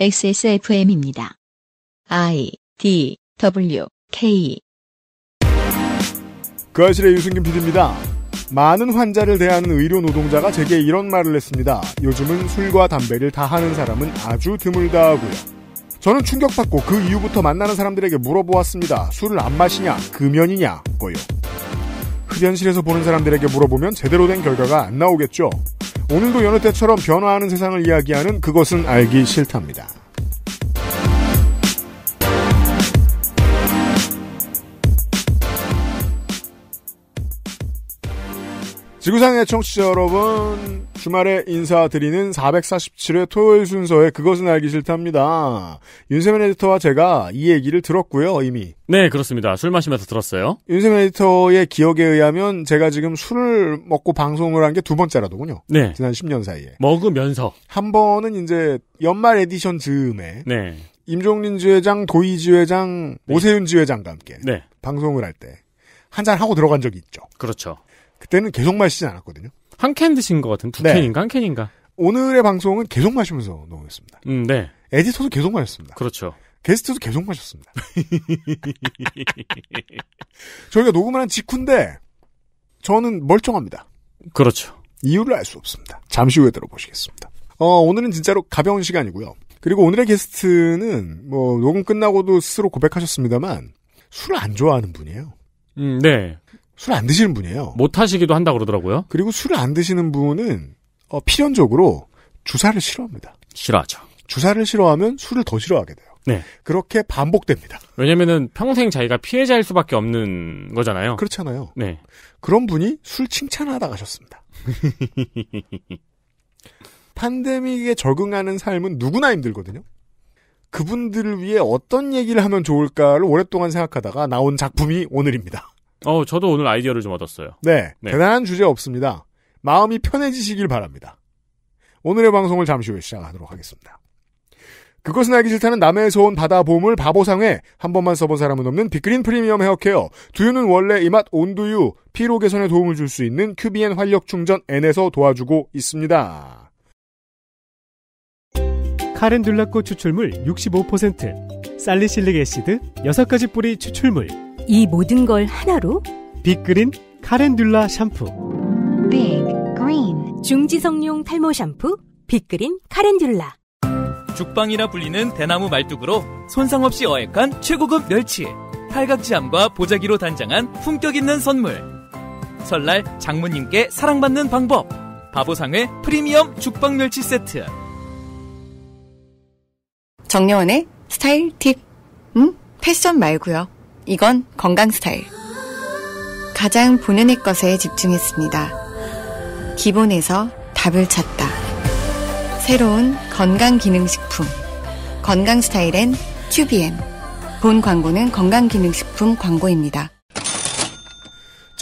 XSFM입니다. I D W K 그 아실의 유승균 PD입니다. 많은 환자를 대하는 의료 노동자가 제게 이런 말을 했습니다. 요즘은 술과 담배를 다 하는 사람은 아주 드물다 하고요. 저는 충격받고 그 이후부터 만나는 사람들에게 물어보았습니다. 술을 안 마시냐, 금연이냐, 거요. 흡연실에서 보는 사람들에게 물어보면 제대로 된 결과가 안 나오겠죠. 오늘도 여느 때처럼 변화하는 세상을 이야기하는 그것은 알기 싫답니다. 지구상의 청취자 여러분, 주말에 인사드리는 447회 토요일 순서에 그것은 알기 싫답니다. 윤세민 에디터와 제가 이 얘기를 들었고요, 이미. 네, 그렇습니다. 술 마시면서 들었어요. 윤세민 에디터의 기억에 의하면 제가 지금 술을 먹고 방송을 한 게 두 번째라더군요. 네. 지난 10년 사이에. 먹으면서. 한 번은 이제 연말 에디션 즈음에. 네. 임종린 지회장, 도희 지회장, 네. 오세윤 지회장과 함께. 네. 방송을 할 때. 한 잔 하고 들어간 적이 있죠. 그렇죠. 그때는 계속 마시진 않았거든요. 한캔 드신 것 같은 두 네. 캔인가 한 캔인가. 오늘의 방송은 계속 마시면서 넘어겠습니다 음, 네. 에디터도 계속 마셨습니다. 그렇죠. 게스트도 계속 마셨습니다. 저희가 녹음을 한 직후인데 저는 멀쩡합니다. 그렇죠. 이유를 알 수 없습니다. 잠시 후에 들어보시겠습니다. 어, 오늘은 진짜로 가벼운 시간이고요. 그리고 오늘의 게스트는 뭐 녹음 끝나고도 스스로 고백하셨습니다만 술을 안 좋아하는 분이에요. 음, 네. 술을 안 드시는 분이에요. 못 하시기도 한다 그러더라고요. 그리고 술을 안 드시는 분은 어, 필연적으로 주사를 싫어합니다. 싫어하죠. 주사를 싫어하면 술을 더 싫어하게 돼요. 네. 그렇게 반복됩니다. 왜냐면은 평생 자기가 피해자일 수밖에 없는 거잖아요. 그렇잖아요. 네. 그런 분이 술 칭찬하다 가셨습니다. 팬데믹에 적응하는 삶은 누구나 힘들거든요. 그분들을 위해 어떤 얘기를 하면 좋을까를 오랫동안 생각하다가 나온 작품이 오늘입니다. 어, 저도 오늘 아이디어를 좀 얻었어요. 네, 네. 대단한 주제 없습니다. 마음이 편해지시길 바랍니다. 오늘의 방송을 잠시 후에 시작하도록 하겠습니다. 그것은 알기 싫다는 남해에서 온 바다 보물 바보상회 한 번만 써본 사람은 없는 빅그린 프리미엄 헤어케어 두유는 원래 이맛 온두유 피로 개선에 도움을 줄 수 있는 큐비엔 활력 충전 N에서 도와주고 있습니다. 카렌듈라 꽃 추출물 65% 살리실릭 애시드 6가지 뿌리 추출물 이 모든 걸 하나로 빅그린 카렌듈라 샴푸 빅그린 중지성용 탈모 샴푸 빅그린 카렌듈라 죽방이라 불리는 대나무 말뚝으로 손상 없이 어획한 최고급 멸치 팔각지함과 보자기로 단장한 품격 있는 선물 설날 장모님께 사랑받는 방법 바보상의 프리미엄 죽방 멸치 세트 정려원의 스타일 팁 음? 패션 말고요 이건 건강 스타일. 가장 보는 의 것에 집중했습니다. 기본에서 답을 찾다. 새로운 건강 기능식품. 건강 스타일엔 큐비엠. 본 광고는 건강기능식품 광고입니다.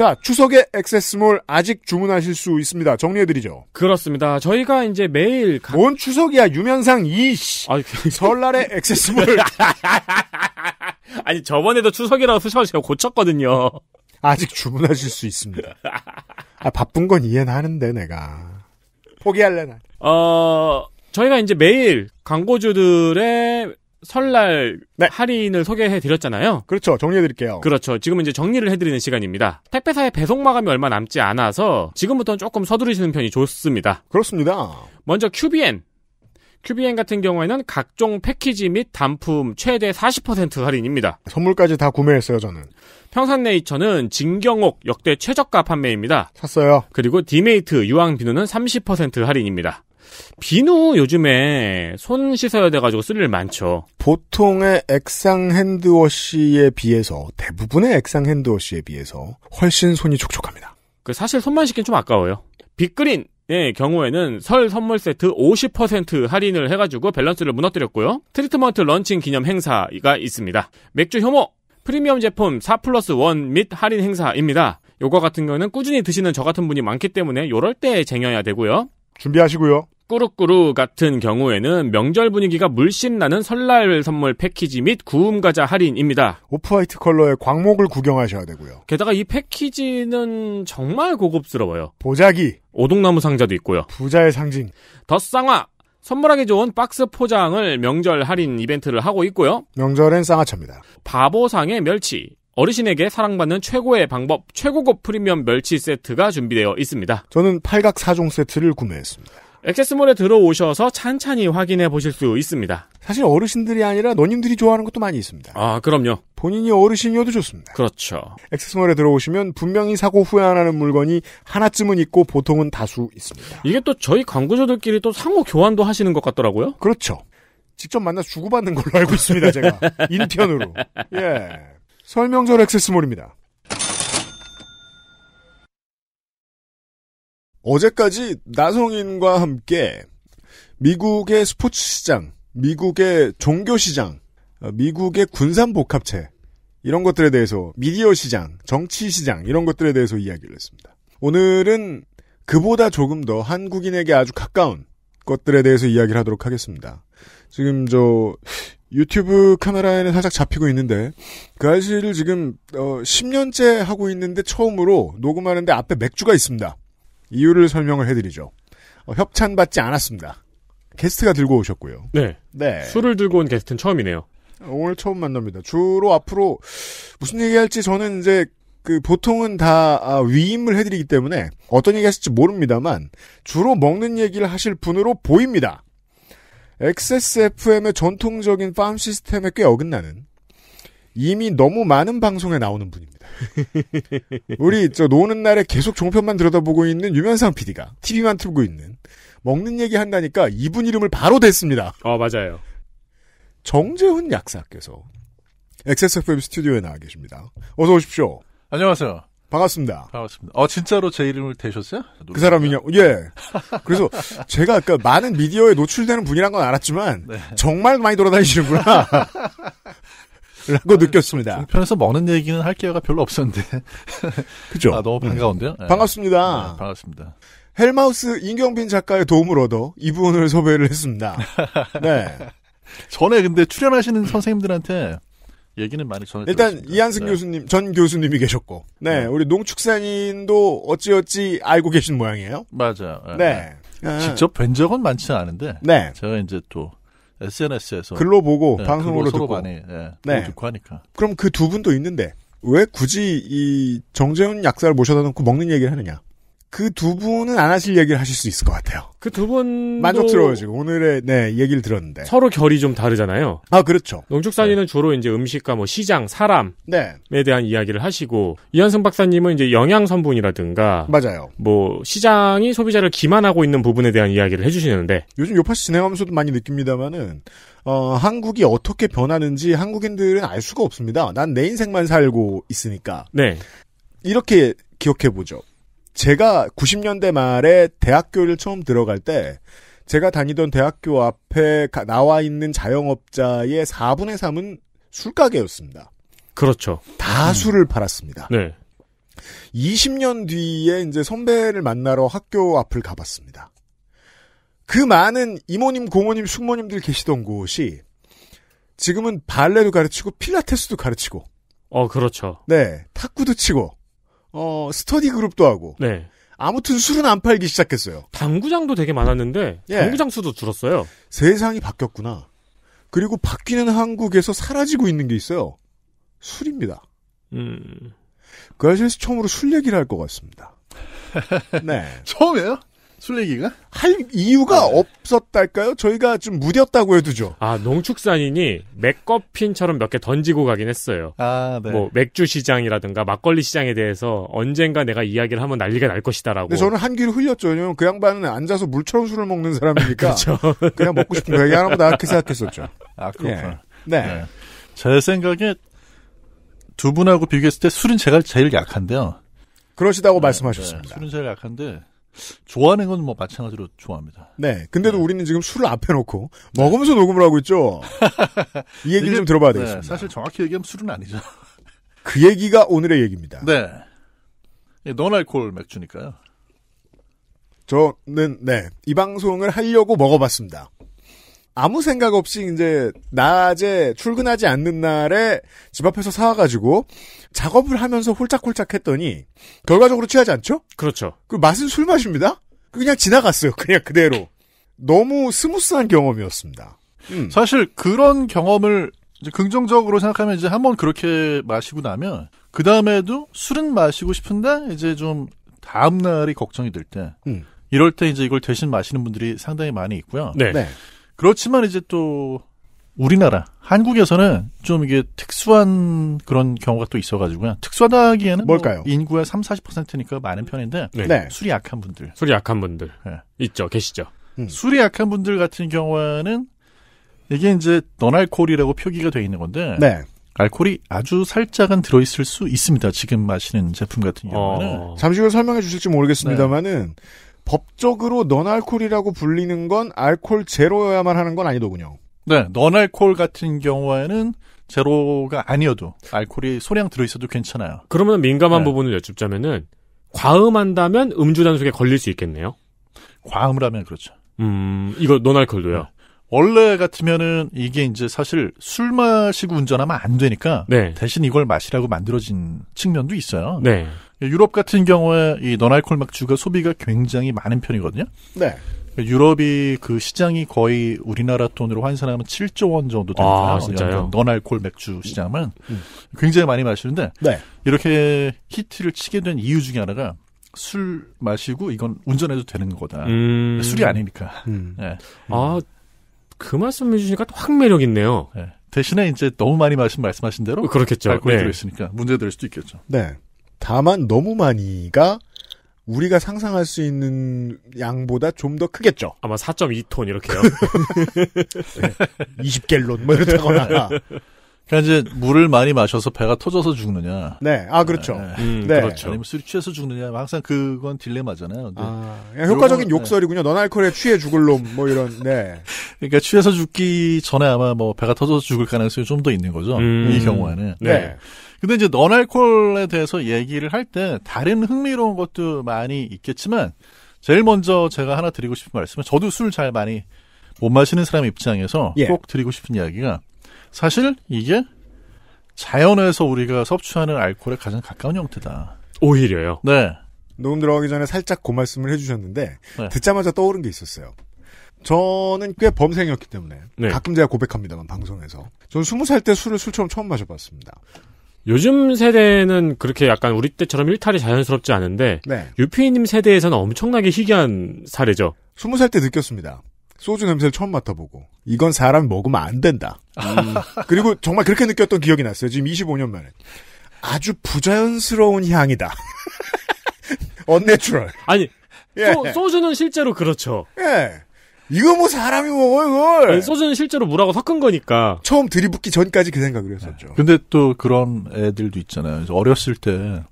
자, 추석에 액세스몰 아직 주문하실 수 있습니다. 정리해드리죠. 그렇습니다. 저희가 이제 매일. 각... 뭔 추석이야, 유면상 이씨. 아니, 그- 설날에 액세스몰. 아니, 저번에도 추석이라고 쓰셔서 제가 고쳤거든요. 아직 주문하실 수 있습니다. 아, 바쁜 건 이해는 하는데, 내가. 포기할래, 나. 어, 저희가 이제 매일 광고주들의 설날 네. 할인을 소개해 드렸잖아요. 그렇죠. 정리해 드릴게요. 그렇죠. 지금 이제 정리를 해 드리는 시간입니다. 택배사의 배송 마감이 얼마 남지 않아서 지금부터는 조금 서두르시는 편이 좋습니다. 그렇습니다. 먼저 QBN QBN 같은 경우에는 각종 패키지 및 단품 최대 40% 할인입니다. 선물까지 다 구매했어요, 저는. 평산네이처는 진경옥 역대 최저가 판매입니다. 샀어요. 그리고 디메이트 유황비누는 30% 할인입니다. 비누 요즘에 손 씻어야 돼가지고 쓸일 많죠. 보통의 액상 핸드워시에 비해서 대부분의 액상 핸드워시에 비해서 훨씬 손이 촉촉합니다. 그 사실 손만 씻긴 좀 아까워요. 빅그린 의 예, 경우에는 설 선물 세트 50% 할인을 해가지고 밸런스를 무너뜨렸고요. 트리트먼트 런칭 기념 행사가 있습니다. 맥주 효모 프리미엄 제품 4 플러스 1 및 할인 행사입니다. 요거 같은 경우는 꾸준히 드시는 저 같은 분이 많기 때문에 요럴 때 쟁여야 되고요. 준비하시고요. 꾸루꾸루 같은 경우에는 명절 분위기가 물씬 나는 설날 선물 패키지 및 구움 과자 할인입니다. 오프화이트 컬러의 광목을 구경하셔야 되고요. 게다가 이 패키지는 정말 고급스러워요. 보자기, 오동나무 상자도 있고요. 부자의 상징, 덧쌍화, 선물하기 좋은 박스 포장을 명절 할인 이벤트를 하고 있고요. 명절엔 쌍화차입니다. 바보상의 멸치, 어르신에게 사랑받는 최고의 방법 최고급 프리미엄 멸치 세트가 준비되어 있습니다. 저는 팔각 4종 세트를 구매했습니다. 액세스몰에 들어오셔서 찬찬히 확인해 보실 수 있습니다. 사실 어르신들이 아니라 너님들이 좋아하는 것도 많이 있습니다. 아, 그럼요. 본인이 어르신이어도 좋습니다. 그렇죠. 액세스몰에 들어오시면 분명히 사고 후회 안 하는 물건이 하나쯤은 있고 보통은 다수 있습니다. 이게 또 저희 광고주들끼리 또 상호 교환도 하시는 것 같더라고요. 그렇죠. 직접 만나 주고받는 걸로 알고 있습니다, 제가. 인편으로. 예. 설명절 액세스몰입니다. 어제까지 나성인과 함께 미국의 스포츠 시장, 미국의 종교 시장, 어, 미국의 군산 복합체 이런 것들에 대해서 미디어 시장, 정치 시장 이런 것들에 대해서 이야기를 했습니다. 오늘은 그보다 조금 더 한국인에게 아주 가까운 것들에 대해서 이야기를 하도록 하겠습니다. 지금 저 유튜브 카메라에는 살짝 잡히고 있는데 그 아저씨를 지금 어, 10년째 하고 있는데 처음으로 녹음하는데 앞에 맥주가 있습니다. 이유를 설명을 해드리죠. 어, 협찬받지 않았습니다. 게스트가 들고 오셨고요. 네. 네. 술을 들고 온 게스트는 처음이네요. 오늘 처음 만납니다. 주로 앞으로 무슨 얘기할지 저는 이제 그 보통은 다 아, 위임을 해드리기 때문에 어떤 얘기하실지 모릅니다만 주로 먹는 얘기를 하실 분으로 보입니다. XSFM의 전통적인 팜 시스템에 꽤 어긋나는 이미 너무 많은 방송에 나오는 분입니다. 우리 저 노는 날에 계속 종편만 들여다보고 있는 유면상 PD가 TV만 틀고 있는 먹는 얘기 한다니까 이분 이름을 바로 댔습니다. 어 맞아요. 정재훈 약사께서 XSFM 스튜디오에 나와 계십니다. 어서 오십시오. 안녕하세요. 반갑습니다. 반갑습니다. 어, 진짜로 제 이름을 대셨어요? 그 사람이냐? 예. 그래서 제가 아까 많은 미디어에 노출되는 분이란 건 알았지만 네. 정말 많이 돌아다니시는구나. 라고 느꼈습니다. 종편에서 먹는 얘기는 할 기회가 별로 없었는데. 그죠? 아, 너무 반가운데요? 음. 네. 반갑습니다. 네, 반갑습니다. 헬마우스 인경빈 작가의 도움을 얻어 이분을 섭외를 했습니다. 네. 전에 근데 출연하시는 선생님들한테 얘기는 많이 전해 일단 이한승 네. 교수님 전 교수님이 계셨고 네, 네, 우리 농축산인도 어찌어찌 알고 계신 모양이에요. 맞아요. 네. 네. 네. 아. 직접 뵌 적은 많지는 않은데 네. 제가 이제 또 SNS에서 글로 보고 네, 방송으로 듣고 많이 네. 네. 듣고 하니까. 그럼 그 두 분도 있는데 왜 굳이 이 정재훈 약사를 모셔다 놓고 먹는 얘기를 하느냐? 그두 분은 안 하실 얘기를 하실 수 있을 것 같아요. 그 두 분 만족스러워요 지금 오늘의 네 얘기를 들었는데 서로 결이 좀 다르잖아요. 아 그렇죠. 농축산인은 네. 주로 이제 음식과 뭐 시장, 사람에 네. 대한 이야기를 하시고 이현승 박사님은 이제 영양 성분이라든가 맞아요. 뭐 시장이 소비자를 기만하고 있는 부분에 대한 이야기를 해주시는데 요즘 요파시 진행하면서도 많이 느낍니다만은 어, 한국이 어떻게 변하는지 한국인들은 알 수가 없습니다. 난 내 인생만 살고 있으니까. 네. 이렇게 기억해 보죠. 제가 90년대 말에 대학교를 처음 들어갈 때 제가 다니던 대학교 앞에 나와 있는 자영업자의 4분의 3은 술가게였습니다. 그렇죠. 다 음. 술을 팔았습니다. 네. 20년 뒤에 이제 선배를 만나러 학교 앞을 가봤습니다. 그 많은 이모님, 고모님, 숙모님들 계시던 곳이 지금은 발레도 가르치고 필라테스도 가르치고. 어, 그렇죠. 네. 탁구도 치고. 어, 스터디 그룹도 하고. 네. 아무튼 술은 안 팔기 시작했어요. 당구장도 되게 많았는데 예. 당구장 수도 줄었어요. 세상이 바뀌었구나. 그리고 바뀌는 한국에서 사라지고 있는 게 있어요. 술입니다. 음. 그 아저씨에서 처음으로 술 얘기를 할 것 같습니다. 네. 처음이에요? 술얘기가할 이유가 아, 네. 없었달까요? 저희가 좀 무뎠다고 해두죠. 아, 농축산인이 맥거핀처럼 몇 개 던지고 가긴 했어요. 아, 네. 뭐, 맥주 시장이라든가 막걸리 시장에 대해서 언젠가 내가 이야기를 하면 난리가 날 것이다라고. 근데 저는 한길 흘렸죠. 왜냐면 그 양반은 앉아서 물처럼 술을 먹는 사람이니까. 그렇죠. 그냥 먹고 싶은 거 얘기하는 거다. 그렇게 생각했었죠. 아, 그렇구나. 네. 네. 네. 제 생각에 두 분하고 비교했을 때 술은 제가 제일 약한데요. 그러시다고 네, 말씀하셨습니다. 술은 제일 약한데. 좋아하는 건 뭐 마찬가지로 좋아합니다. 네. 근데도 네. 우리는 지금 술을 앞에 놓고 네. 먹으면서 녹음을 하고 있죠. 이 얘기를 이게, 좀 들어봐야 되겠습니다. 네, 사실 정확히 얘기하면 술은 아니죠. 그 얘기가 오늘의 얘기입니다. 네. 예, 넌알콜 맥주니까요. 저는 네. 이 방송을 하려고 먹어봤습니다. 아무 생각 없이 이제 낮에 출근하지 않는 날에 집 앞에서 사와가지고 작업을 하면서 홀짝홀짝 했더니 결과적으로 취하지 않죠? 그렇죠. 그 맛은 술 맛입니다? 그 그냥 지나갔어요. 그냥 그대로. 너무 스무스한 경험이었습니다. 음. 사실 그런 경험을 긍정적으로 생각하면 이제 한번 그렇게 마시고 나면 그 다음에도 술은 마시고 싶은데 이제 좀 다음 날이 걱정이 될 때. 음. 이럴 때 이제 이걸 대신 마시는 분들이 상당히 많이 있고요. 네. 네. 그렇지만 이제 또 우리나라 한국에서는 좀 이게 특수한 그런 경우가 또 있어가지고요. 특수하다기에는 뭐 뭘까요? 뭐 인구의 3, 40%니까 많은 편인데 네. 네. 술이 약한 분들, 술이 약한 분들 네. 있죠, 계시죠. 음. 술이 약한 분들 같은 경우에는 이게 이제 넌알콜이라고 표기가 되어 있는 건데 네. 알코올이 아주 살짝은 들어있을 수 있습니다. 지금 마시는 제품 같은 경우는 어... 잠시 후에 설명해 주실지 모르겠습니다만은 네. 법적으로 넌알콜이라고 불리는 건 알콜 제로여야만 하는 건 아니더군요. 네, 넌알콜 같은 경우에는 제로가 아니어도 알콜이 소량 들어있어도 괜찮아요. 그러면 민감한 네. 부분을 여쭙자면은 과음한다면 음주 단속에 걸릴 수 있겠네요. 과음을 하면 그렇죠. 음, 이거 넌알콜도요. 네. 원래 같으면은 이게 이제 사실 술 마시고 운전하면 안 되니까 네. 대신 이걸 마시라고 만들어진 측면도 있어요. 네. 예, 유럽 같은 경우에 이 너날콜 맥주가 소비가 굉장히 많은 편이거든요. 네. 그러니까 유럽이 그 시장이 거의 우리나라 돈으로 환산하면 7조 원 정도 되는 아, 거예요. 아, 진 너날콜 맥주 시장은 음. 음. 굉장히 많이 마시는데 네. 이렇게 히트를 치게 된 이유 중에 하나가 술 마시고 이건 운전해도 되는 거다. 음. 그러니까 술이 아니니까. 음. 네. 아, 그 말씀 해주시니까 또확 매력 있네요. 네. 대신에 이제 너무 많이 마신 말씀하신 대로 그렇겠죠. 알코올이 네. 들어있으니까 문제될 수도 있겠죠. 네. 다만 너무 많이가 우리가 상상할 수 있는 양보다 좀 더 크겠죠. 아마 4.2톤 이렇게요. 20갤론 뭐 이렇다거나. 그냥 그러니까 이제 물을 많이 마셔서 배가 터져서 죽느냐. 네, 아 그렇죠. 네, 음, 네. 그렇죠. 아니면 술 취해서 죽느냐. 항상 그건 딜레마잖아요. 근데 아, 효과적인 요건, 네. 욕설이군요. 네. 넌 알코올에 취해 죽을 놈뭐 이런. 네. 그러니까 취해서 죽기 전에 아마 뭐 배가 터져서 죽을 가능성이 좀 더 있는 거죠. 음, 이 경우에는. 네. 네. 근데 이제 넌알콜에 대해서 얘기를 할 때 다른 흥미로운 것도 많이 있겠지만 제일 먼저 제가 하나 드리고 싶은 말씀은 저도 술 잘 많이 못 마시는 사람 입장에서 예. 꼭 드리고 싶은 이야기가 사실 이게 자연에서 우리가 섭취하는 알코올에 가장 가까운 형태다. 오히려요. 네. 녹음 들어가기 전에 살짝 그 말씀을 해주셨는데 네. 듣자마자 떠오른 게 있었어요. 저는 꽤 범생이었기 때문에 네. 가끔 제가 고백합니다만 방송에서 저는 스무 살 때 술을 술처럼 처음 마셔봤습니다. 요즘 세대는 그렇게 약간 우리 때처럼 일탈이 자연스럽지 않은데 네. 유피님 세대에서는 엄청나게 희귀한 사례죠. 스무 살 때 느꼈습니다. 소주 냄새를 처음 맡아보고 이건 사람 먹으면 안 된다. 음. 그리고 정말 그렇게 느꼈던 기억이 났어요. 지금 25년 만에 아주 부자연스러운 향이다. 언내추럴. 아니 예. 소, 소주는 실제로 그렇죠. 예. 이거 뭐 사람이 먹어 이걸. 소주는 실제로 물하고 섞은 거니까. 처음 들이붓기 전까지 그 생각을 했었죠. 네. 근데 또 그런 애들도 있잖아요. 어렸을 때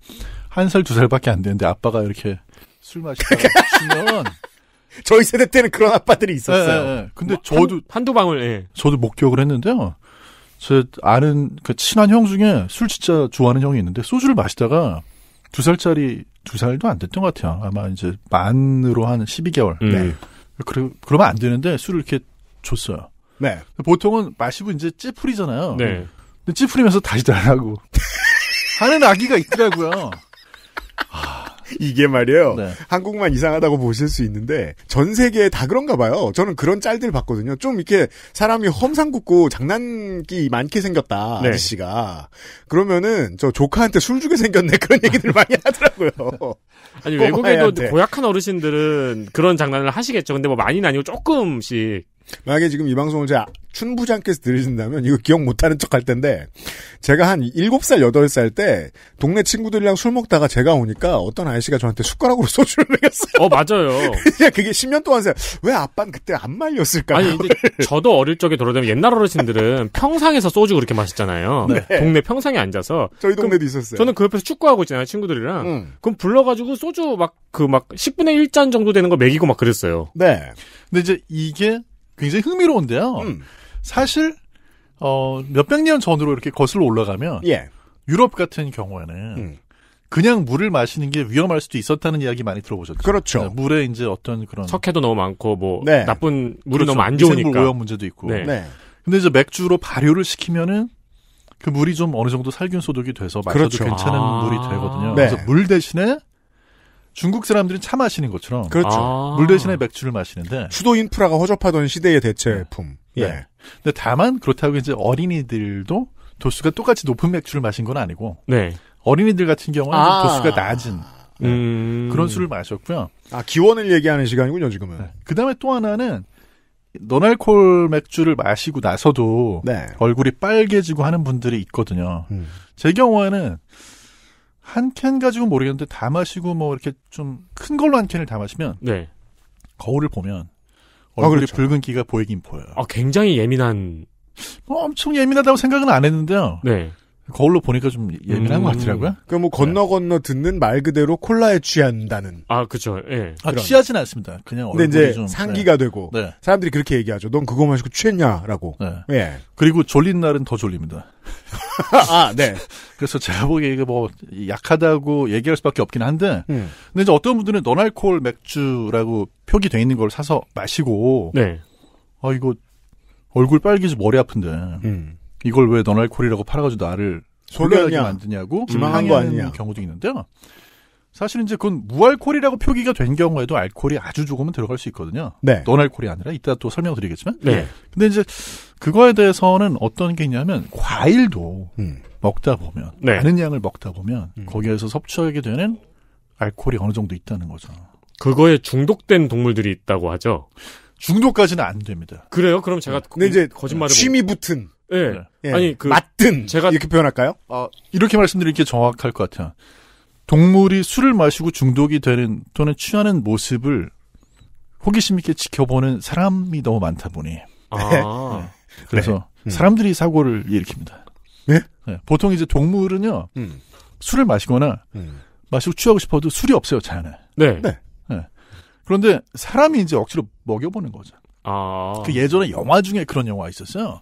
한 살 두 살밖에 안 되는데 아빠가 이렇게 술 마시다가 주면 저희 세대 때는 그런 아빠들이 있었어요. 네, 네, 네. 근데 뭐, 저도 한, 한두 방울. 예. 저도 목격을 했는데요. 제 아는 그 친한 형 중에 술 진짜 좋아하는 형이 있는데 소주를 마시다가 두 살짜리 두 살도 안 됐던 것 같아요. 아마 이제 만으로 한 12개월. 음. 네. 그러, 그러면 안 되는데 술을 이렇게 줬어요. 네. 보통은 마시고 이제 찌푸리잖아요. 네. 근데 찌푸리면서 다시 달라고. 하는 아기가 있더라고요. 아. 이게 말이에요. 네. 한국만 이상하다고 보실 수 있는데 전 세계에 다 그런가 봐요. 저는 그런 짤들 봤거든요. 좀 이렇게 사람이 험상궂고 장난기 많게 생겼다 네. 아저씨가 그러면은 저 조카한테 술 주게 생겼네 그런 얘기들 많이 하더라고요. 아니 외국에도 고약한 어르신들은 그런 장난을 하시겠죠. 근데 뭐 많이는 아니고 조금씩. 만약에 지금 이 방송을 제 춘부장께서 들으신다면 이거 기억 못하는 척 할 텐데 제가 한 7살, 8살 때 동네 친구들이랑 술 먹다가 제가 오니까 어떤 아저씨가 저한테 숟가락으로 소주를 먹였어요. 어, 맞아요. 그게 10년 동안 왜 아빠는 그때 안말렸을까 아니, 근데 저도 어릴 적에 돌아다니면 옛날 어르신들은 평상에서 소주 그렇게 마셨잖아요. 네. 동네 평상에 앉아서. 저희 동네도 있었어요. 저는 그 옆에서 축구하고 있잖아요, 친구들이랑. 음. 그럼 불러가지고 소주 막 그막 그막 10분의 1잔 정도 되는 거 먹이고 막 그랬어요. 네. 근데 이제 이게 굉장히 흥미로운데요. 음. 사실 어, 몇백 년 전으로 이렇게 거슬러 올라가면 예. 유럽 같은 경우에는 음. 그냥 물을 마시는 게 위험할 수도 있었다는 이야기 많이 들어보셨죠. 그렇죠. 그 물에 이제 어떤 그런 석회도 너무 많고 뭐 네. 나쁜 물이 그렇죠. 너무 안 좋으니까 오염 문제도 있고. 네. 네. 근데 이제 맥주로 발효를 시키면은 그 물이 좀 어느 정도 살균 소독이 돼서 마셔도 그렇죠. 괜찮은 아~ 물이 되거든요. 네. 그래서 물 대신에 중국 사람들은 차 마시는 것처럼 그렇죠. 아. 물 대신에 맥주를 마시는데 수도 인프라가 허접하던 시대의 대체품. 네. 네. 예. 네. 근데 다만 그렇다고 이제 어린이들도 도수가 똑같이 높은 맥주를 마신 건 아니고 네. 어린이들 같은 경우는 아. 도수가 낮은 네. 음. 그런 술을 마셨고요. 아 기원을 얘기하는 시간이군요 지금은. 네. 그다음에 또 하나는 논날콜 맥주를 마시고 나서도 네. 얼굴이 빨개지고 하는 분들이 있거든요. 음. 제 경우에는 한캔 가지고 모르겠는데 다 마시고 뭐 이렇게 좀 큰 걸로 한 캔을 다 마시면 네. 거울을 보면 아, 얼굴이 아, 그렇죠. 붉은 기가 보이긴 보여요. 아 굉장히 예민한. 뭐 엄청 예민하다고 생각은 안 했는데요. 네. 거울로 보니까 좀 예민한 음. 것 같더라고요. 그러뭐 건너 건너 듣는 말 그대로 콜라에 취한다는. 아 그죠. 예. 아 취하진 않습니다. 그냥 얼굴이 근데 이제 좀 상기가 네. 되고 네. 사람들이 그렇게 얘기하죠. 넌 그거 마시고 취했냐라고. 네. 예. 그리고 졸린 날은 더 졸립니다. 아 네. 그래서 제가 보기에 이게 뭐 약하다고 얘기할 수밖에 없긴 한데. 음. 근데 이제 어떤 분들은 노알콜 맥주라고 표기돼 있는 걸 사서 마시고. 네. 아 이거 얼굴 빨개지 머리 아픈데. 음. 이걸 왜 너날 코리라고 팔아가지고 나를 소멸하게 만드냐고 기망한 거 아니냐 경우도 있는데요. 사실 이제 그건 무알콜이라고 표기가 된 경우에도 알콜이 아주 조금은 들어갈 수 있거든요. 네. 논알콜이 아니라 이따 또 설명드리겠지만. 네. 근데 이제 그거에 대해서는 어떤 게 있냐면 과일도 음. 먹다 보면 네. 많은 양을 먹다 보면 음. 거기에서 섭취하게 되는 알콜이 어느 정도 있다는 거죠. 그거에 중독된 동물들이 있다고 하죠. 중독까지는 안 됩니다. 그래요? 그럼 제가 네. 근데 이제 거짓말을 취미 붙은 예. 네. 예. 아니 그 맞든 제가 이렇게 표현할까요? 어, 이렇게 말씀드리는 게 정확할 것 같아요. 동물이 술을 마시고 중독이 되는 또는 취하는 모습을 호기심 있게 지켜보는 사람이 너무 많다 보니 아. 네. 그래서 네. 음. 사람들이 사고를 일으킵니다. 네? 네? 보통 이제 동물은요 음. 술을 마시거나 음. 마시고 취하고 싶어도 술이 없어요 자연에. 네. 네. 그런데 사람이 이제 억지로 먹여보는 거죠. 아. 그 예전에 영화 중에 그런 영화 있었어요.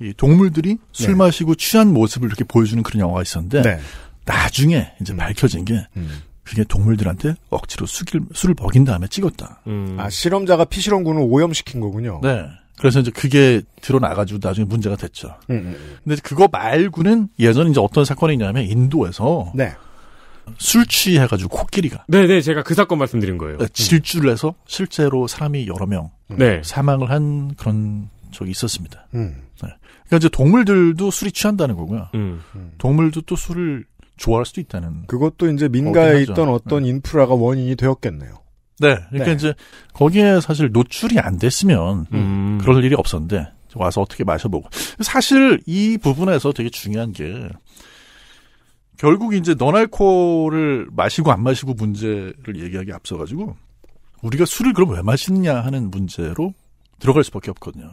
이 동물들이 술 네. 마시고 취한 모습을 이렇게 보여주는 그런 영화가 있었는데 네. 나중에 이제 음. 밝혀진 게 음. 그게 동물들한테 억지로 수길, 술을 먹인 다음에 찍었다. 음. 아 실험자가 피실험군을 오염시킨 거군요. 네. 그래서 이제 그게 드러나가지고 나중에 문제가 됐죠. 음, 음, 음. 근데 그거 말고는 예전에 이제 어떤 사건이 있냐면 인도에서 네. 술 취해가지고 코끼리가. 네네, 네, 제가 그 사건 말씀드린 거예요. 네, 질주를 해서 실제로 사람이 여러 명 네. 사망을 한 그런 적이 있었습니다. 음. 그러니까 이제 동물들도 술이 취한다는 거고요. 음. 동물도 또 술을 좋아할 수도 있다는. 그것도 이제 민가에 있던 어떤 네. 인프라가 원인이 되었겠네요. 네. 그러니까 네. 이제 거기에 사실 노출이 안 됐으면 음. 그럴 일이 없었는데 와서 어떻게 마셔보고. 사실 이 부분에서 되게 중요한 게 결국 이제 너알코올을 마시고 안 마시고 문제를 얘기하기 앞서가지고 우리가 술을 그럼 왜 마시느냐 하는 문제로 들어갈 수밖에 없거든요.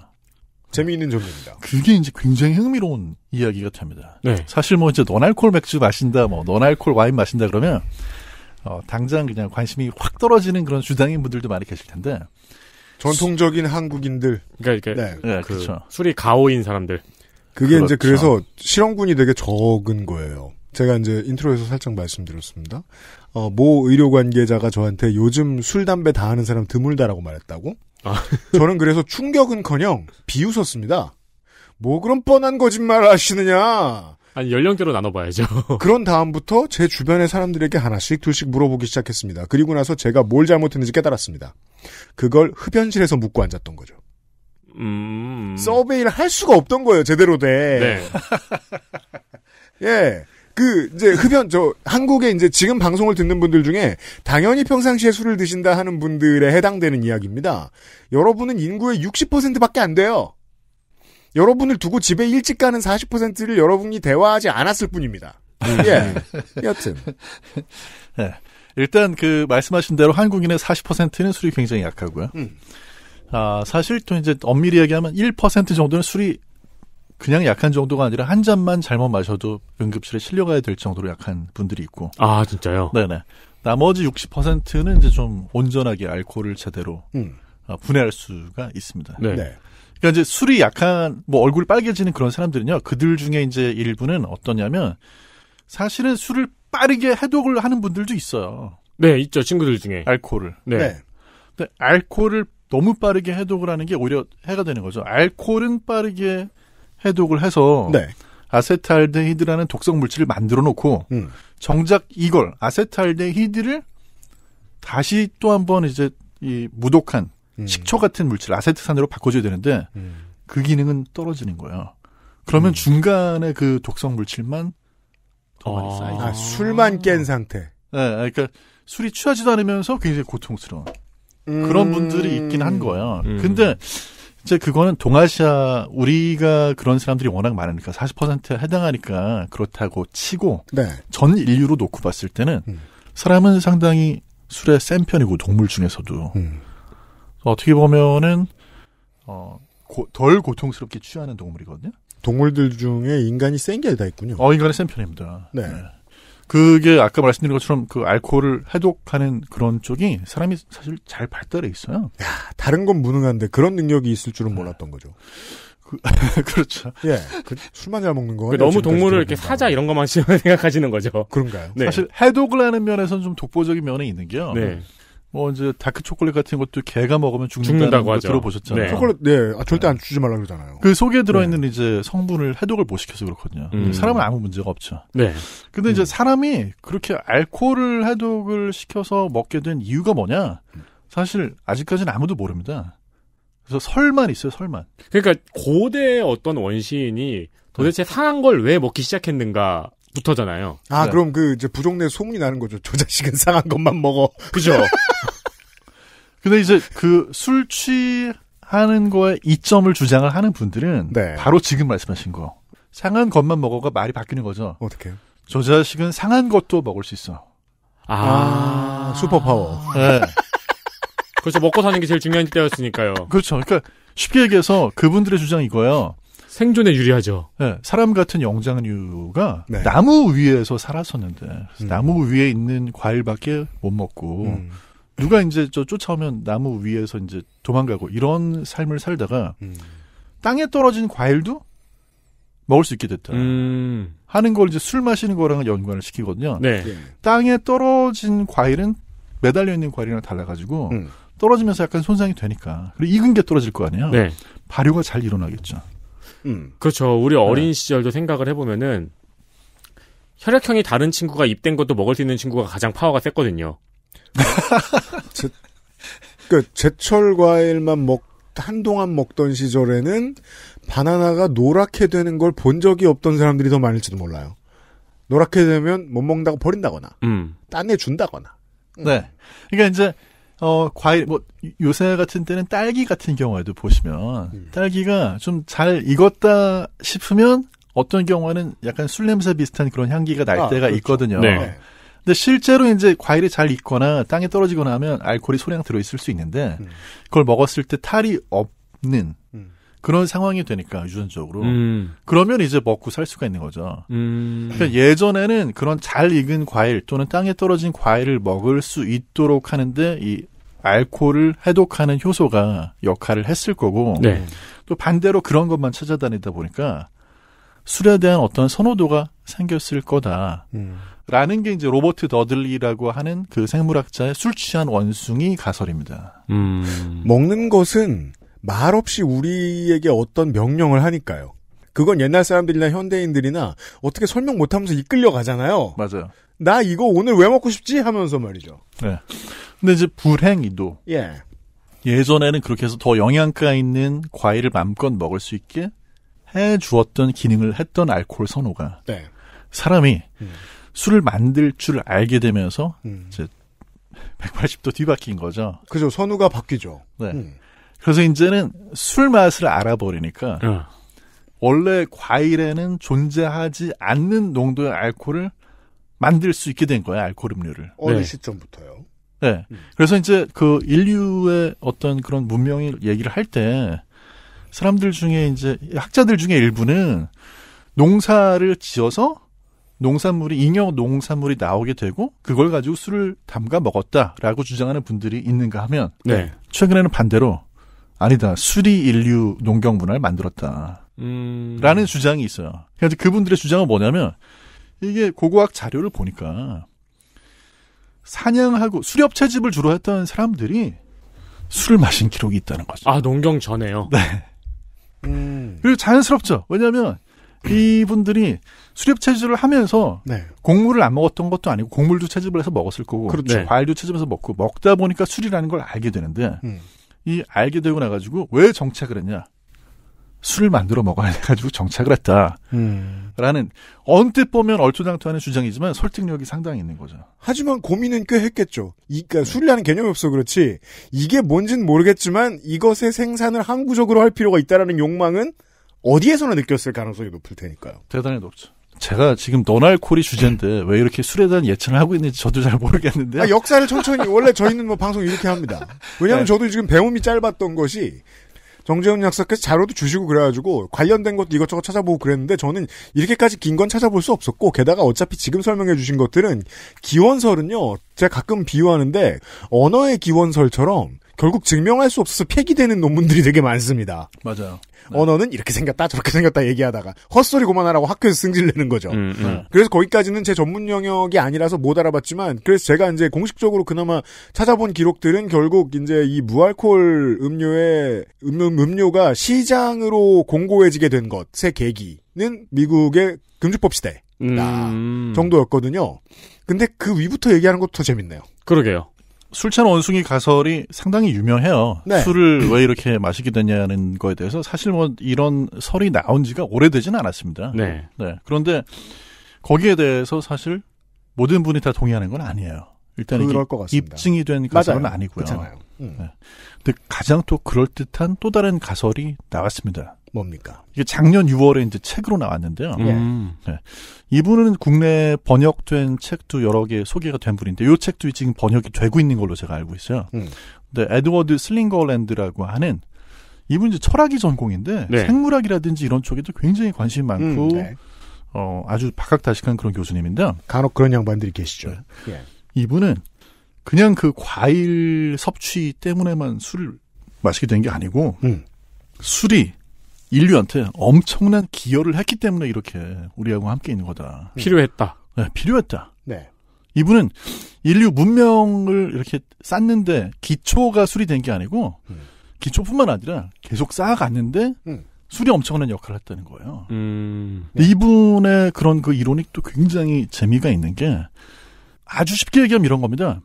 재미있는 점입니다. 그게 이제 굉장히 흥미로운 이야기 같답니다. 네. 사실 뭐 이제 논알콜 맥주 마신다, 뭐 논알콜 와인 마신다 그러면 어, 당장 그냥 관심이 확 떨어지는 그런 주당인 분들도 많이 계실 텐데 전통적인 수... 한국인들, 그러니까 이렇게 네. 네, 그 그렇죠. 술이 가오인 사람들. 그게 그렇죠. 이제 그래서 실험군이 되게 적은 거예요. 제가 이제 인트로에서 살짝 말씀드렸습니다. 어, 모 의료 관계자가 저한테 요즘 술 담배 다 하는 사람 드물다라고 말했다고. 아. 저는 그래서 충격은커녕 비웃었습니다. 뭐 그런 뻔한 거짓말 하시느냐. 아니 연령대로 나눠봐야죠. 그런 다음부터 제 주변의 사람들에게 하나씩 둘씩 물어보기 시작했습니다. 그리고 나서 제가 뭘 잘못했는지 깨달았습니다. 그걸 흡연실에서 묻고 앉았던 거죠. 음... 서베이를 할 수가 없던 거예요, 제대로 돼. 네. 예. 그 이제 흡연 저한국에 이제 지금 방송을 듣는 분들 중에 당연히 평상시에 술을 드신다 하는 분들에 해당되는 이야기입니다. 여러분은 인구의 60%밖에 안 돼요. 여러분을 두고 집에 일찍 가는 40%를 여러분이 대화하지 않았을 뿐입니다. 음. 예. 여튼. 네. 일단 그 말씀하신 대로 한국인의 40%는 술이 굉장히 약하고요. 음. 아, 사실 또 이제 엄밀히 얘기하면 1% 정도는 술이 그냥 약한 정도가 아니라 한 잔만 잘못 마셔도 응급실에 실려가야 될 정도로 약한 분들이 있고. 아, 진짜요? 네네. 나머지 60%는 이제 좀 온전하게 알코올을 제대로 음. 아, 분해할 수가 있습니다. 네. 네. 그러니까 이제 술이 약한 뭐 얼굴 빨개지는 그런 사람들은요. 그들 중에 이제 일부는 어떠냐면 사실은 술을 빠르게 해독을 하는 분들도 있어요. 네, 있죠. 친구들 중에. 알코올을. 네. 네. 근데 알코올을 너무 빠르게 해독을 하는 게 오히려 해가 되는 거죠. 알코올은 빠르게 해독을 해서 네. 아세트알데히드라는 독성 물질을 만들어 놓고 음. 정작 이걸 아세트알데히드를 다시 또 한 번 이제 이 무독한 음. 식초 같은 물질 아세트산으로 바꿔줘야 되는데 음. 그 기능은 떨어지는 거예요. 그러면 음. 중간에 그 독성 물질만 더 많이 아. 쌓이고 아, 술만 깬 상태. 네, 그러니까 술이 취하지도 않으면서 굉장히 고통스러운 그런 음. 분들이 있긴 한 거예요. 음. 근데 이제 그거는 동아시아 우리가 그런 사람들이 워낙 많으니까 40%에 해당하니까 그렇다고 치고 네. 전 인류로 놓고 봤을 때는 음. 사람은 상당히 술에 센 편이고 동물 중에서도 음. 어떻게 보면은 어, 고, 덜 고통스럽게 취하는 동물이거든요. 동물들 중에 인간이 센 게 다 있군요. 어, 인간이 센 편입니다. 네. 네. 그게 아까 말씀드린 것처럼 그 알코올을 해독하는 그런 쪽이 사람이 사실 잘 발달해 있어요. 야, 다른 건 무능한데 그런 능력이 있을 줄은 몰랐던 거죠. 그, 그렇죠. 예. 그 술만 잘 먹는 거. 그 너무 동물을 이렇게 사자 이런 것만 생각하시는 거죠. 그런가요? 네. 사실 해독을 하는 면에서는 좀 독보적인 면이 있는 게요. 네. 뭐 이제 다크 초콜릿 같은 것도 개가 먹으면 죽는다는 죽는다고 하죠. 들어보셨잖아요. 네. 초콜릿 네 아, 절대 네. 안 주지 말라 그러잖아요. 그 속에 들어있는 네. 이제 성분을 해독을 못 시켜서 그렇거든요. 음. 사람은 아무 문제가 없죠. 네. 근데 음. 이제 사람이 그렇게 알코올을 해독을 시켜서 먹게 된 이유가 뭐냐? 사실 아직까지는 아무도 모릅니다. 그래서 설만 있어요, 설만. 그러니까 고대 어떤 원시인이 도대체 네. 상한 걸 왜 먹기 시작했는가 붙어잖아요. 아, 그 그럼 그 이제 부족내 소문이 나는 거죠. 저 자식은 상한 것만 먹어. 그죠. 근데 이제 그술 취하는 거에 이점을 주장을 하는 분들은 네. 바로 지금 말씀하신 거. 상한 것만 먹어가 말이 바뀌는 거죠. 어떻게? 저 자식은 상한 것도 먹을 수 있어. 아, 아 슈퍼파워. 네. 그래서 먹고 사는 게 제일 중요한 때였으니까요. 그렇죠. 그러니까 쉽게 얘기해서 그분들의 주장이 이거예요. 생존에 유리하죠. 네, 사람 같은 영장류가 네. 나무 위에서 살았었는데 음. 나무 위에 있는 과일밖에 못 먹고 음. 누가 이제 저 쫓아오면 나무 위에서 이제 도망가고 이런 삶을 살다가 음. 땅에 떨어진 과일도 먹을 수 있게 됐다. 음. 하는 걸 이제 술 마시는 거랑 연관을 시키거든요. 네. 땅에 떨어진 과일은 매달려 있는 과일이랑 달라가지고 음. 떨어지면서 약간 손상이 되니까 그리고 익은 게 떨어질 거 아니야. 네. 발효가 잘 일어나겠죠. 음. 그렇죠. 우리 네. 어린 네. 시절도 생각을 해보면은 혈액형이 다른 친구가 입된 것도 먹을 수 있는 친구가 가장 파워가 셌거든요. 제, 그 제철 과일만 먹 한동안 먹던 시절에는 바나나가 노랗게 되는 걸 본 적이 없던 사람들이 더 많을지도 몰라요. 노랗게 되면 못 먹는다고 버린다거나, 음. 딴애 준다거나. 음. 네. 그러니까 이제 어, 과일, 뭐, 요새 같은 때는 딸기 같은 경우에도 보시면, 음. 딸기가 좀 잘 익었다 싶으면, 어떤 경우에는 약간 술 냄새 비슷한 그런 향기가 날 아, 때가 그렇죠. 있거든요. 네. 네. 근데 실제로 이제 과일이 잘 익거나 땅에 떨어지거나 하면 알코올이 소량 들어있을 수 있는데, 음. 그걸 먹었을 때 탈이 없는, 음. 그런 상황이 되니까 유전적으로 음. 그러면 이제 먹고 살 수가 있는 거죠. 음. 그러니까 예전에는 그런 잘 익은 과일 또는 땅에 떨어진 과일을 먹을 수 있도록 하는데 이 알코올을 해독하는 효소가 역할을 했을 거고 네. 또 반대로 그런 것만 찾아다니다 보니까 술에 대한 어떤 선호도가 생겼을 거다. 라는 게 이제 로버트 더들리라고 하는 그 생물학자의 술 취한 원숭이 가설입니다. 음. 먹는 것은 말없이 우리에게 어떤 명령을 하니까요. 그건 옛날 사람들이나 현대인들이나 어떻게 설명 못하면서 이끌려 가잖아요. 맞아요. 나 이거 오늘 왜 먹고 싶지 하면서 말이죠. 네. 근데 이제 불행이도 예. 예전에는 그렇게 해서 더 영양가 있는 과일을 맘껏 먹을 수 있게 해 주었던 기능을 했던 알코올 선호가 네. 사람이 음. 술을 만들 줄 알게 되면서 음. 이제 180도 뒤바뀐 거죠. 그죠. 선우가 바뀌죠. 네. 음. 그래서 이제는 술 맛을 알아버리니까 음. 원래 과일에는 존재하지 않는 농도의 알코올을 만들 수 있게 된 거예요. 알코올 음료를. 어느 네. 시점부터요? 네. 음. 그래서 이제 그 인류의 어떤 그런 문명이 얘기를 할 때 사람들 중에 이제 학자들 중에 일부는 농사를 지어서 농산물이 잉여 농산물이 나오게 되고 그걸 가지고 술을 담가 먹었다라고 주장하는 분들이 있는가 하면 네. 최근에는 반대로 아니다 술이 인류 농경 문화를 만들었다라는 음... 주장이 있어요. 그래서 그분들의 주장은 뭐냐면 이게 고고학 자료를 보니까 사냥하고 수렵 채집을 주로 했던 사람들이 술을 마신 기록이 있다는 거죠. 아 농경 전에요. 네. 음. 그리고 자연스럽죠. 왜냐하면 이분들이 수렵 채집을 하면서 네. 곡물을 안 먹었던 것도 아니고 곡물도 채집을 해서 먹었을 거고 그렇죠. 네. 과일도 채집해서 먹고 먹다 보니까 술이라는 걸 알게 되는데 음. 이 알게 되고 나가지고 왜 정착을 했냐? 술을 만들어 먹어야 돼가지고 정착을 했다. 음. 라는, 언뜻 보면 얼토당토하는 주장이지만 설득력이 상당히 있는 거죠. 하지만 고민은 꽤 했겠죠. 그러니까 네. 술이라는 개념이 없어 그렇지. 이게 뭔진 모르겠지만 이것의 생산을 항구적으로 할 필요가 있다라는 욕망은 어디에서나 느꼈을 가능성이 높을 테니까요. 대단히 높죠. 제가 지금 너날콜이 주제인데 왜 이렇게 술에 대한 예찬을 하고 있는지 저도 잘 모르겠는데요. 아, 역사를 천천히 원래 저희는 뭐 방송 이렇게 합니다. 왜냐하면 네. 저도 지금 배움이 짧았던 것이 정재훈 약사께서 자료도 주시고 그래가지고 관련된 것도 이것저것 찾아보고 그랬는데 저는 이렇게까지 긴 건 찾아볼 수 없었고 게다가 어차피 지금 설명해 주신 것들은 기원설은요 제가 가끔 비유하는데 언어의 기원설처럼 결국 증명할 수 없어서 폐기되는 논문들이 되게 많습니다. 맞아요. 네. 언어는 이렇게 생겼다 저렇게 생겼다 얘기하다가 헛소리 고만하라고 학교에서 승질내는 거죠. 음, 음. 네. 그래서 거기까지는 제 전문 영역이 아니라서 못 알아봤지만 그래서 제가 이제 공식적으로 그나마 찾아본 기록들은 결국 이제 이 무알콜 음료의 음, 음료가 시장으로 공고해지게 된 것의 계기는 미국의 금주법 시대. 음. 정도였거든요. 근데 그 위부터 얘기하는 것도 더 재밌네요. 그러게요. 술찬 원숭이 가설이 상당히 유명해요. 네. 술을 왜 이렇게 마시게 되냐는 거에 대해서 사실 뭐 이런 설이 나온 지가 오래되지는 않았습니다. 네. 네. 그런데 거기에 대해서 사실 모든 분이 다 동의하는 건 아니에요. 일단 그럴 것 같습니다. 입증이 된 가설은 맞아요. 아니고요. 그렇잖아요. 음. 네. 근데 가장 또 그럴듯한 또 다른 가설이 나왔습니다. 뭡니까? 이게 작년 6월에 이제 책으로 나왔는데요. 예. 네. 이분은 국내 번역된 책도 여러 개 소개가 된 분인데 요 책도 지금 번역이 되고 있는 걸로 제가 알고 있어요. 음. 근데 에드워드 슬링거랜드라고 하는 이분 이제 철학이 전공인데 네. 생물학이라든지 이런 쪽에도 굉장히 관심 이 많고 음, 네. 어, 아주 박학다식한 그런 교수님인데 간혹 그런 양반들이 계시죠. 네. 예. 이분은 그냥 그 과일 섭취 때문에만 술을 마시게 된 게 아니고 음. 술이 인류한테 엄청난 기여를 했기 때문에 이렇게 우리하고 함께 있는 거다. 필요했다. 네, 필요했다. 네. 이분은 인류 문명을 이렇게 쌓는데 기초가 술이 된 게 아니고 음. 기초뿐만 아니라 계속 쌓아갔는데 음. 술이 엄청난 역할을 했다는 거예요. 음. 네. 이분의 그런 그 이론이 또 굉장히 재미가 있는 게 아주 쉽게 얘기하면 이런 겁니다.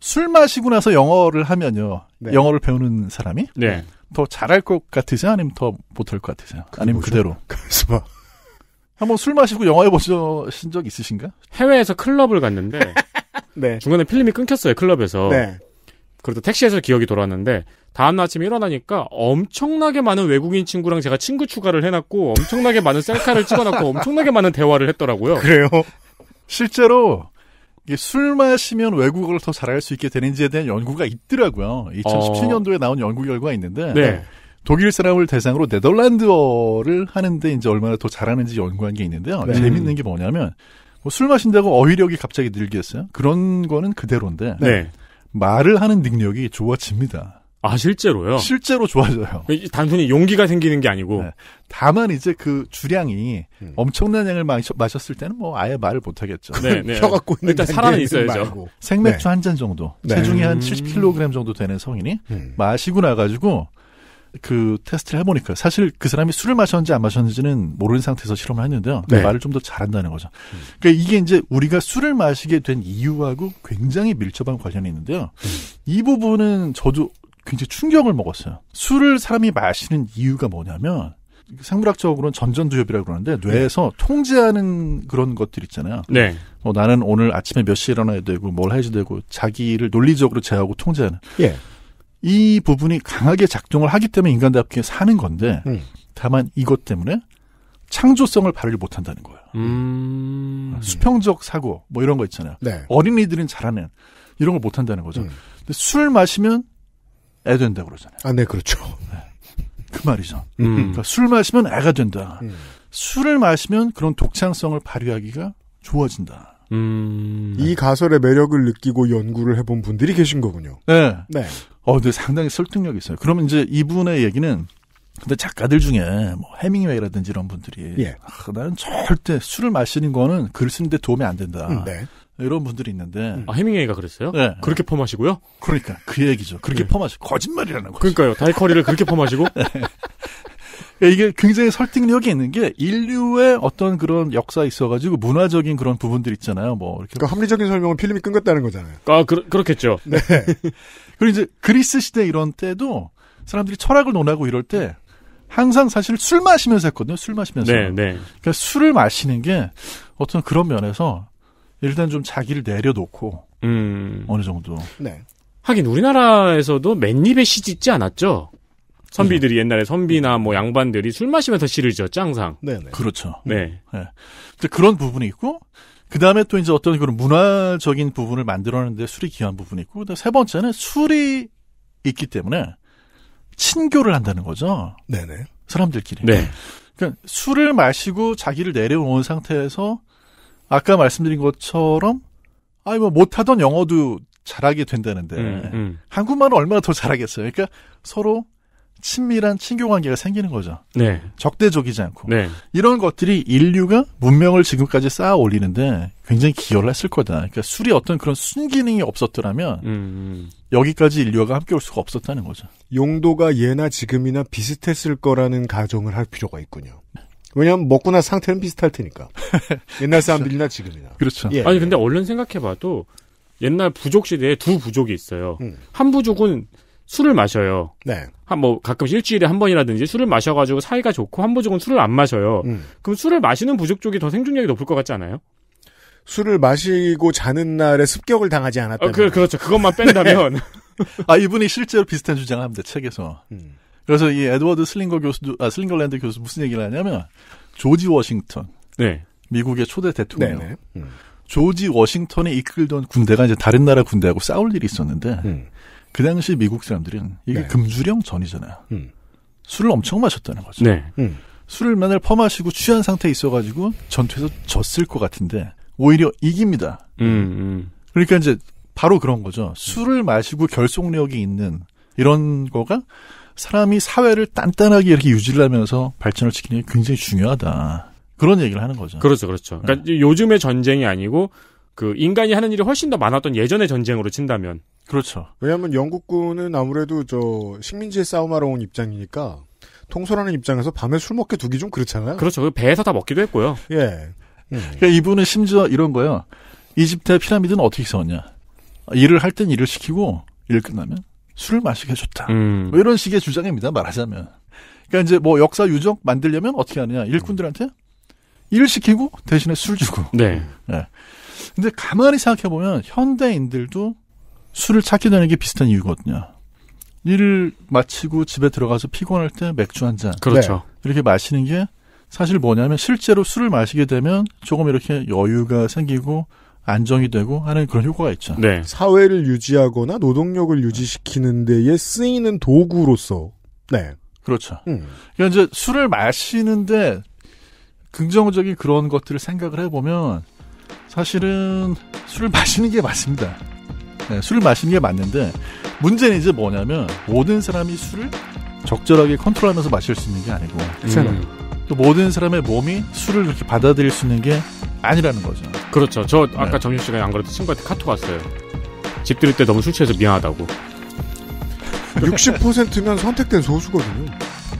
술 마시고 나서 영어를 하면요. 네. 영어를 배우는 사람이 네. 더 잘할 것 같으세요? 아니면 더 못할 것 같으세요? 아니면 그대로? 그래서 한번 아, 뭐 술 마시고 영어 해보신 적 있으신가? 해외에서 클럽을 갔는데 네. 중간에 필름이 끊겼어요. 클럽에서. 네. 그래도 택시에서 기억이 돌았는데 다음날 아침에 일어나니까 엄청나게 많은 외국인 친구랑 제가 친구 추가를 해놨고 엄청나게 많은 셀카를 찍어놨고 엄청나게 많은 대화를 했더라고요. 그래요? 실제로 이게 술 마시면 외국어를 더 잘할 수 있게 되는지에 대한 연구가 있더라고요. 2017년도에 어... 나온 연구 결과가 있는데 네. 독일 사람을 대상으로 네덜란드어를 하는데 이제 얼마나 더 잘하는지 연구한 게 있는데요. 네. 재밌는 게 뭐냐면 뭐술 마신다고 어휘력이 갑자기 늘겠어요? 그런 거는 그대로인데 네. 말을 하는 능력이 좋아집니다. 아 실제로요? 실제로 좋아져요. 단순히 용기가 생기는 게 아니고. 네. 다만 이제 그 주량이 음. 엄청난 양을 마셨, 을 때는 뭐 아예 말을 못 하겠죠. 네, 네. 혀 갖고 있는 일단 살아는 있어야죠. 말고. 생맥주 네. 한잔 정도, 네. 체중이 한 70kg 음. 정도 되는 성인이 음. 마시고 나가지고 그 테스트를 해보니까 사실 그 사람이 술을 마셨는지 안 마셨는지는 모르는 상태에서 실험을 했는데요. 그 네. 말을 좀 더 잘한다는 거죠. 음. 그러니까 이게 이제 우리가 술을 마시게 된 이유하고 굉장히 밀접한 관련이 있는데요. 음. 이 부분은 저도 굉장히 충격을 먹었어요. 술을 사람이 마시는 이유가 뭐냐면 생물학적으로는 전전두엽이라고 그러는데 뇌에서 네. 통제하는 그런 것들 있잖아요. 네. 어, 나는 오늘 아침에 몇 시에 일어나야 되고 뭘 해야 되고 자기를 논리적으로 제하고 통제하는. 예. 이 부분이 강하게 작동을 하기 때문에 인간답게 사는 건데 음. 다만 이것 때문에 창조성을 발휘를 못한다는 거예요. 음. 아, 수평적 사고 뭐 이런 거 있잖아요. 네. 어린이들은 잘하는 이런 걸 못한다는 거죠. 음. 근데 술 마시면 애 된다 그러잖아요. 아, 네, 그렇죠. 네. 그 말이죠. 음. 그러니까 술 마시면 애가 된다. 음. 술을 마시면 그런 독창성을 발휘하기가 좋아진다. 음. 이 가설의 매력을 느끼고 연구를 해본 분들이 계신 거군요. 네. 네. 어, 근데 상당히 설득력이 있어요. 그러면 이제 이분의 얘기는 근데 작가들 중에 뭐 해밍웨이라든지 이런 분들이 예. 아, 나는 절대 술을 마시는 거는 글 쓰는데 도움이 안 된다. 음, 네. 이런 분들이 있는데. 아, 해밍웨이가 그랬어요? 네. 그렇게 펌하시고요? 그러니까, 그 얘기죠. 그렇게 네. 그 펌하시고. 거짓말이라는 거죠. 그러니까요. 다이커리를 그렇게 펌하시고. 네. 그러니까 이게 굉장히 설득력이 있는 게, 인류의 어떤 그런 역사에 있어가지고, 문화적인 그런 부분들 있잖아요. 뭐, 이렇게. 그러니까 합리적인 설명은 필름이 끊겼다는 거잖아요. 아, 그, 그렇겠죠. 네. 그리고 이제 그리스 시대 이런 때도, 사람들이 철학을 논하고 이럴 때, 항상 사실 술 마시면서 했거든요. 술 마시면서. 네, 네. 그러니까 술을 마시는 게 어떤 그런 면에서 일단 좀 자기를 내려놓고 음. 어느 정도. 네. 하긴 우리나라에서도 맨입에 시 짓지 않았죠. 선비들이 음. 옛날에 선비나 뭐 양반들이 술 마시면서 시를 지었죠 항상. 네, 네. 그렇죠. 네. 네. 그런 부분이 있고 그 다음에 또 이제 어떤 그런 문화적인 부분을 만들어내는데 술이 귀한 부분이 있고 세 번째는 술이 있기 때문에 친교를 한다는 거죠. 네네. 네. 사람들끼리. 네. 그러니까 술을 마시고 자기를 내려놓은 상태에서 아까 말씀드린 것처럼 아니 뭐 못하던 영어도 잘하게 된다는데 음, 음. 한국말은 얼마나 더 잘하겠어요. 그러니까 서로 친밀한 친교 관계가 생기는 거죠. 네. 적대적이지 않고 네. 이런 것들이 인류가 문명을 지금까지 쌓아 올리는데 굉장히 기여를 했을 거다. 그러니까 술이 어떤 그런 순기능이 없었더라면 음. 음. 여기까지 인류가 함께 올 수가 없었다는 거죠. 용도가 예나 지금이나 비슷했을 거라는 가정을 할 필요가 있군요. 왜냐면 먹고 난 상태는 비슷할 테니까. 옛날 그렇죠. 사람들이나 지금이나. 그렇죠. 예. 아니 근데 얼른 생각해봐도 옛날 부족 시대에 두 부족이 있어요. 음. 한 부족은 술을 마셔요. 네. 한뭐가끔 일주일에 한 번이라든지 술을 마셔가지고 사이가 좋고 한 부족은 술을 안 마셔요. 음. 그럼 술을 마시는 부족 쪽이 더 생존력이 높을 것 같지 않아요? 술을 마시고 자는 날에 습격을 당하지 않았다. 어, 그, 그렇죠. 그것만 뺀다면. 네. 아 이분이 실제로 비슷한 주장을 합니다 책에서. 음. 그래서 이 에드워드 슬링거 교수, 아, 슬링거랜드 교수 무슨 얘기를 하냐면 조지 워싱턴. 네. 미국의 초대 대통령. 네, 네. 음. 조지 워싱턴이 이끌던 군대가 이제 다른 나라 군대하고 싸울 일이 있었는데 음. 그 당시 미국 사람들은 이게 네. 금주령 전이잖아요. 음. 술을 엄청 마셨다는 거죠. 네. 음. 술을 맨날 퍼마시고 취한 상태에 있어가지고 전투에서 졌을 것 같은데 오히려 이깁니다. 음, 음. 그러니까 이제 바로 그런 거죠. 술을 마시고 결속력이 있는 이런 거가 사람이 사회를 단단하게 이렇게 유지를 하면서 발전을 시키는 게 굉장히 중요하다. 그런 얘기를 하는 거죠. 그렇죠, 그렇죠. 그러니까 네. 요즘의 전쟁이 아니고 그 인간이 하는 일이 훨씬 더 많았던 예전의 전쟁으로 친다면 그렇죠. 왜냐하면 영국군은 아무래도 저 식민지에 싸움하러 온 입장이니까 통솔하는 입장에서 밤에 술 먹게 두기 좀 그렇잖아요. 그렇죠. 그 배에서 다 먹기도 했고요. 예. 음. 음. 그러니까 이분은 심지어 이런 거예요. 이집트의 피라미드는 어떻게 세웠냐? 일을 할 땐 일을 시키고 일 끝나면 술을 마시게 해줬다. 음. 뭐 이런 식의 주장입니다. 말하자면. 그러니까 이제 뭐 역사 유적 만들려면 어떻게 하느냐. 일꾼들한테 일을 시키고 대신에 술 주고. 네. 네. 근데 가만히 생각해보면 현대인들도 술을 찾게 되는 게 비슷한 이유거든요. 일을 마치고 집에 들어가서 피곤할 때 맥주 한 잔. 그렇죠. 네. 이렇게 마시는 게 사실 뭐냐면 실제로 술을 마시게 되면 조금 이렇게 여유가 생기고 안정이 되고 하는 그런 효과가 있죠. 네. 사회를 유지하거나 노동력을 유지시키는 데에 쓰이는 도구로서. 네. 그렇죠. 음. 그러니까 이제 술을 마시는데 긍정적인 그런 것들을 생각을 해보면 사실은 술을 마시는 게 맞습니다. 네, 술을 마시는 게 맞는데 문제는 이제 뭐냐면 모든 사람이 술을 적절하게 컨트롤하면서 마실 수 있는 게 아니고 음. 음. 또 모든 사람의 몸이 술을 그렇게 받아들일 수 있는 게 아니라는 거죠. 그렇죠. 저 네. 아까 네. 점심 시간안 그래도 친구한테 카톡 왔어요. 집 들을 때 너무 술 취해서 미안하다고. 60%면 선택된 소수거든요.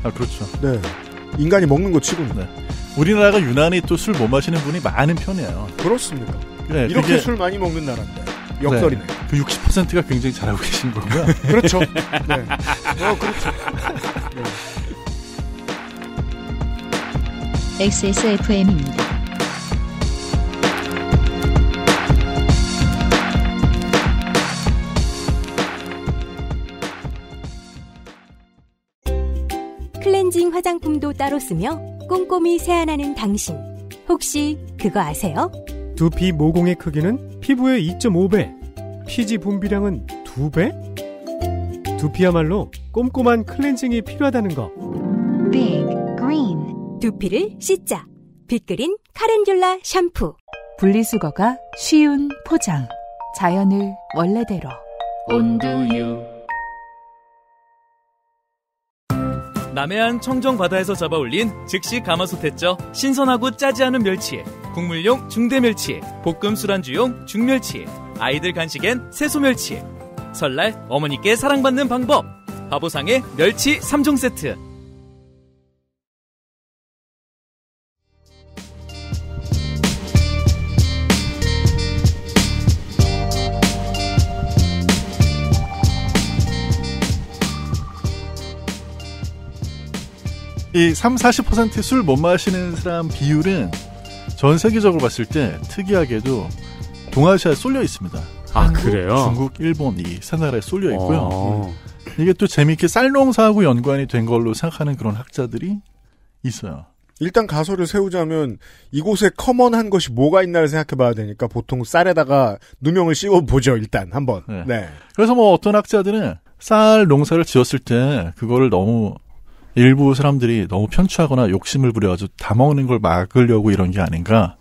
아 그렇죠. 네. 인간이 먹는 거 치고는. 네. 우리나라가 유난히 또 술 못 마시는 분이 많은 편이에요. 그렇습니까 네, 이렇게 그게... 술 많이 먹는 나라인데 역설이네. 네. 그 60%가 굉장히 잘하고 계신 거고요. 그렇죠. 네. 어, 그렇죠. 네. XSFM입니다. 클렌징 화장품도 따로 쓰며 꼼꼼히 세안하는 당신. 혹시 그거 아세요? 두피 모공의 크기는 피부의 2.5배, 피지 분비량은 2배? 두피야말로 꼼꼼한 클렌징이 필요하다는 거. 빅. 두피를 씻자. 빅그린 카렌듈라 샴푸. 분리수거가 쉬운 포장. 자연을 원래대로. 온두유. 남해안 청정바다에서 잡아올린 즉시 가마솥했죠. 신선하고 짜지 않은 멸치 국물용 중대멸치 볶음 술안주용 중멸치 아이들 간식엔 새소멸치 설날 어머니께 사랑받는 방법 바보상의 멸치 3종 세트 이 3, 40%술 못 마시는 사람 비율은 전 세계적으로 봤을 때 특이하게도 동아시아에 쏠려 있습니다. 아 그래요? 중국, 일본 이 세 나라에 쏠려 있고요. 어. 음. 이게 또 재미있게 쌀농사하고 연관이 된 걸로 생각하는 그런 학자들이 있어요. 일단 가설을 세우자면 이곳에 커먼한 것이 뭐가 있나를 생각해봐야 되니까 보통 쌀에다가 누명을 씌워보죠 일단 한번. 네. 네. 그래서 뭐 어떤 학자들은 쌀 농사를 지었을 때 그거를 너무 일부 사람들이 너무 편취하거나 욕심을 부려가지고 다 먹는 걸 막으려고 이런 게 아닌가.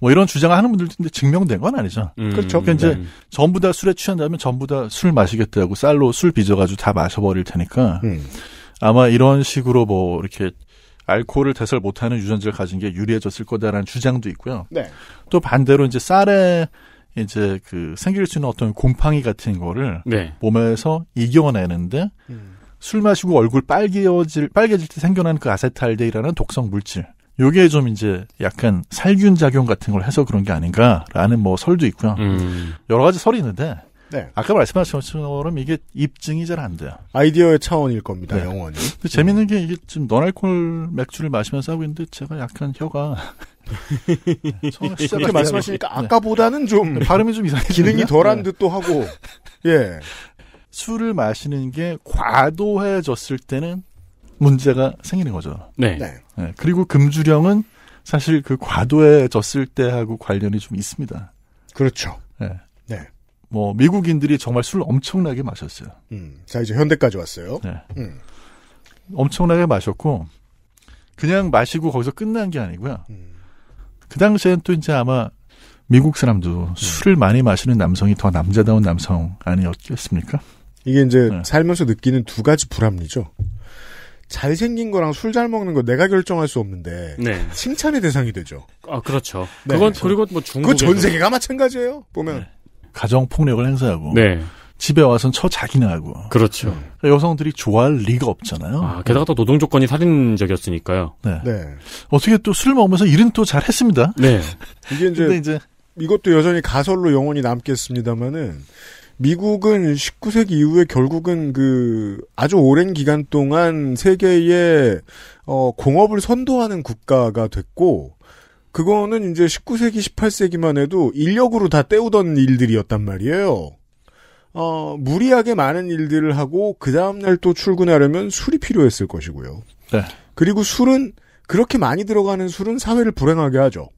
뭐 이런 주장을 하는 분들도 있는데 증명된 건 아니죠. 음, 그렇죠. 그러니까 네. 이제 전부 다 술에 취한다면 전부 다 술 마시겠다고 쌀로 술 빚어가지고 다 마셔버릴 테니까 음. 아마 이런 식으로 뭐 이렇게 알코올을 대설 못하는 유전자를 가진 게 유리해졌을 거다라는 주장도 있고요. 네. 또 반대로 이제 쌀에 이제 그 생길 수 있는 어떤 곰팡이 같은 거를 네. 몸에서 이겨내는데 음. 술 마시고 얼굴 빨개질 빨개질 때 생겨나는 그아세탈데이라는 독성 물질. 요게 좀 이제 약간 살균 작용 같은 걸 해서 그런 게 아닌가라는 뭐 설도 있고요. 음. 여러 가지 설이 있는데 네. 아까 말씀하신 것처럼 이게 입증이 잘 안 돼요. 아이디어의 차원일 겁니다, 네. 영원히. 근데 재밌는 음. 게 이게 지금 넌알콜 맥주를 마시면서 하고 있는데 제가 약간 혀가 그렇게 말씀하시니까 네. 아까보다는 좀 네, 발음이 좀 이상해 기능이 덜한 네. 듯도 하고 예 술을 마시는 게 과도해졌을 때는 문제가 생기는 거죠. 네. 네. 네. 그리고 금주령은 사실 그 과도해졌을 때하고 관련이 좀 있습니다. 그렇죠. 네. 네. 뭐 미국인들이 정말 술을 엄청나게 마셨어요. 음. 자 이제 현대까지 왔어요. 네. 음. 엄청나게 마셨고 그냥 마시고 거기서 끝난 게 아니고요. 음. 그 당시엔 또 이제 아마 미국 사람도 술을 많이 마시는 남성이 더 남자다운 남성 아니었겠습니까? 이게 이제 네. 살면서 느끼는 두 가지 불합리죠. 잘생긴 거랑 술 잘 먹는 거 내가 결정할 수 없는데 네. 칭찬의 대상이 되죠. 아 그렇죠. 네. 그건 그렇죠. 그리고 뭐 중국 그 전 세계가 마찬가지예요. 보면 네. 가정 폭력을 행사하고 네. 집에 와서는 처자기나 하고 그렇죠. 네. 그러니까 여성들이 좋아할 리가 없잖아요. 아, 게다가 또 노동 조건이 살인적이었으니까요. 네. 어떻게 또 술 먹으면서 일은 또 잘했습니다. 네. 이게 이제, 이제 이것도 여전히 가설로 영원히 남겠습니다만은 미국은 19세기 이후에 결국은 그 아주 오랜 기간 동안 세계의 어, 공업을 선도하는 국가가 됐고 그거는 이제 19세기 18세기만 해도 인력으로 다 때우던 일들이었단 말이에요. 어, 무리하게 많은 일들을 하고 그 다음날 또 출근하려면 술이 필요했을 것이고요. 네. 그리고 술은 그렇게 많이 들어가는 술은 사회를 불행하게 하죠.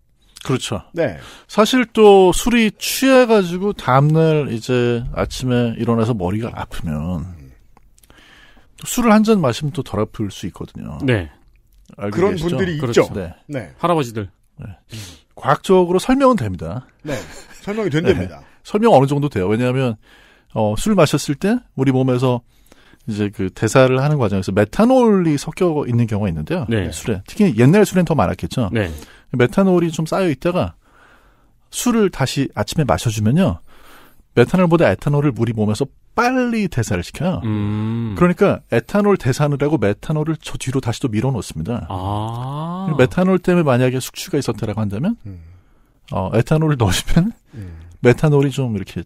그렇죠. 네. 사실 또 술이 취해가지고 다음날 이제 아침에 일어나서 머리가 아프면 또 술을 한 잔 마시면 또 덜 아플 수 있거든요. 네. 그런 계시죠? 분들이 그렇죠. 있죠. 네. 네. 할아버지들. 네. 과학적으로 설명은 됩니다. 네. 설명이 된답니다. 네. 설명 어느 정도 돼요. 왜냐하면 어, 술 마셨을 때 우리 몸에서 이제 그 대사를 하는 과정에서 메탄올이 섞여 있는 경우가 있는데요. 네. 술에 특히 옛날 술엔 더 많았겠죠. 네. 메탄올이 좀 쌓여 있다가 술을 다시 아침에 마셔주면요. 메탄올보다 에탄올을 물이 몸에서 빨리 대사를 시켜요. 음. 그러니까 에탄올 대사하고 메탄올을 저 뒤로 다시 또 밀어놓습니다. 아. 메탄올 때문에 만약에 숙취가 있었다라고 한다면, 음. 어, 에탄올을 넣으시면 음. 메탄올이 좀 이렇게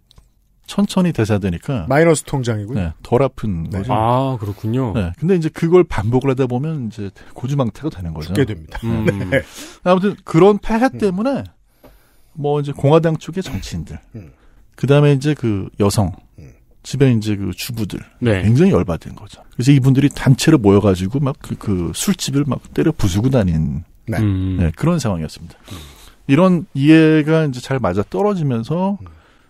천천히 대사되니까 마이너스 통장이군요. 네, 덜 아픈 네. 거죠. 아 그렇군요. 네, 근데 이제 그걸 반복을 하다 보면 이제 고주망태가 되는 거죠. 죽게 됩니다. 음. 네. 아무튼 그런 폐해 음. 때문에 뭐 이제 공화당 쪽의 정치인들, 음. 그 다음에 이제 그 여성, 음. 집에 이제 그 주부들 네. 굉장히 열받은 거죠. 그래서 이분들이 단체로 모여가지고 막그 그 술집을 막 때려 부수고 다닌 네. 네. 그런 상황이었습니다. 이런 이해가 이제 잘 맞아 떨어지면서.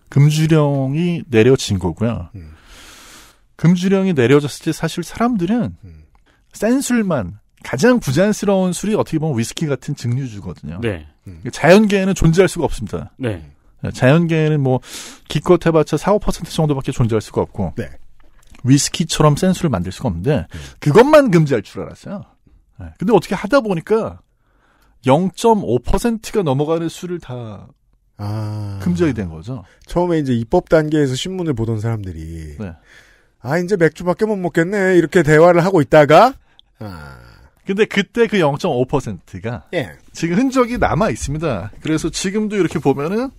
금주령이 내려진 거고요. 음. 금주령이 내려졌을 때 사실 사람들은 음. 센 술만 가장 부자연스러운 술이 어떻게 보면 위스키 같은 증류주거든요. 네. 음. 그러니까 자연계에는 존재할 수가 없습니다. 네. 네 자연계에는 뭐 기껏 해봤자 4, 5% 정도밖에 존재할 수가 없고 네. 위스키처럼 센 술을 만들 수가 없는데 음. 그것만 금지할 줄 알았어요. 네. 근데 어떻게 하다 보니까 0.5%가 넘어가는 술을 다 아. 금절이 된 거죠. 처음에 이제 입법 단계에서 신문을 보던 사람들이 네. 아 이제 맥주밖에 못 먹겠네 이렇게 대화를 하고 있다가 아. 근데 그때 그 0.5%가 예. 지금 흔적이 남아 있습니다. 그래서 지금도 이렇게 보면은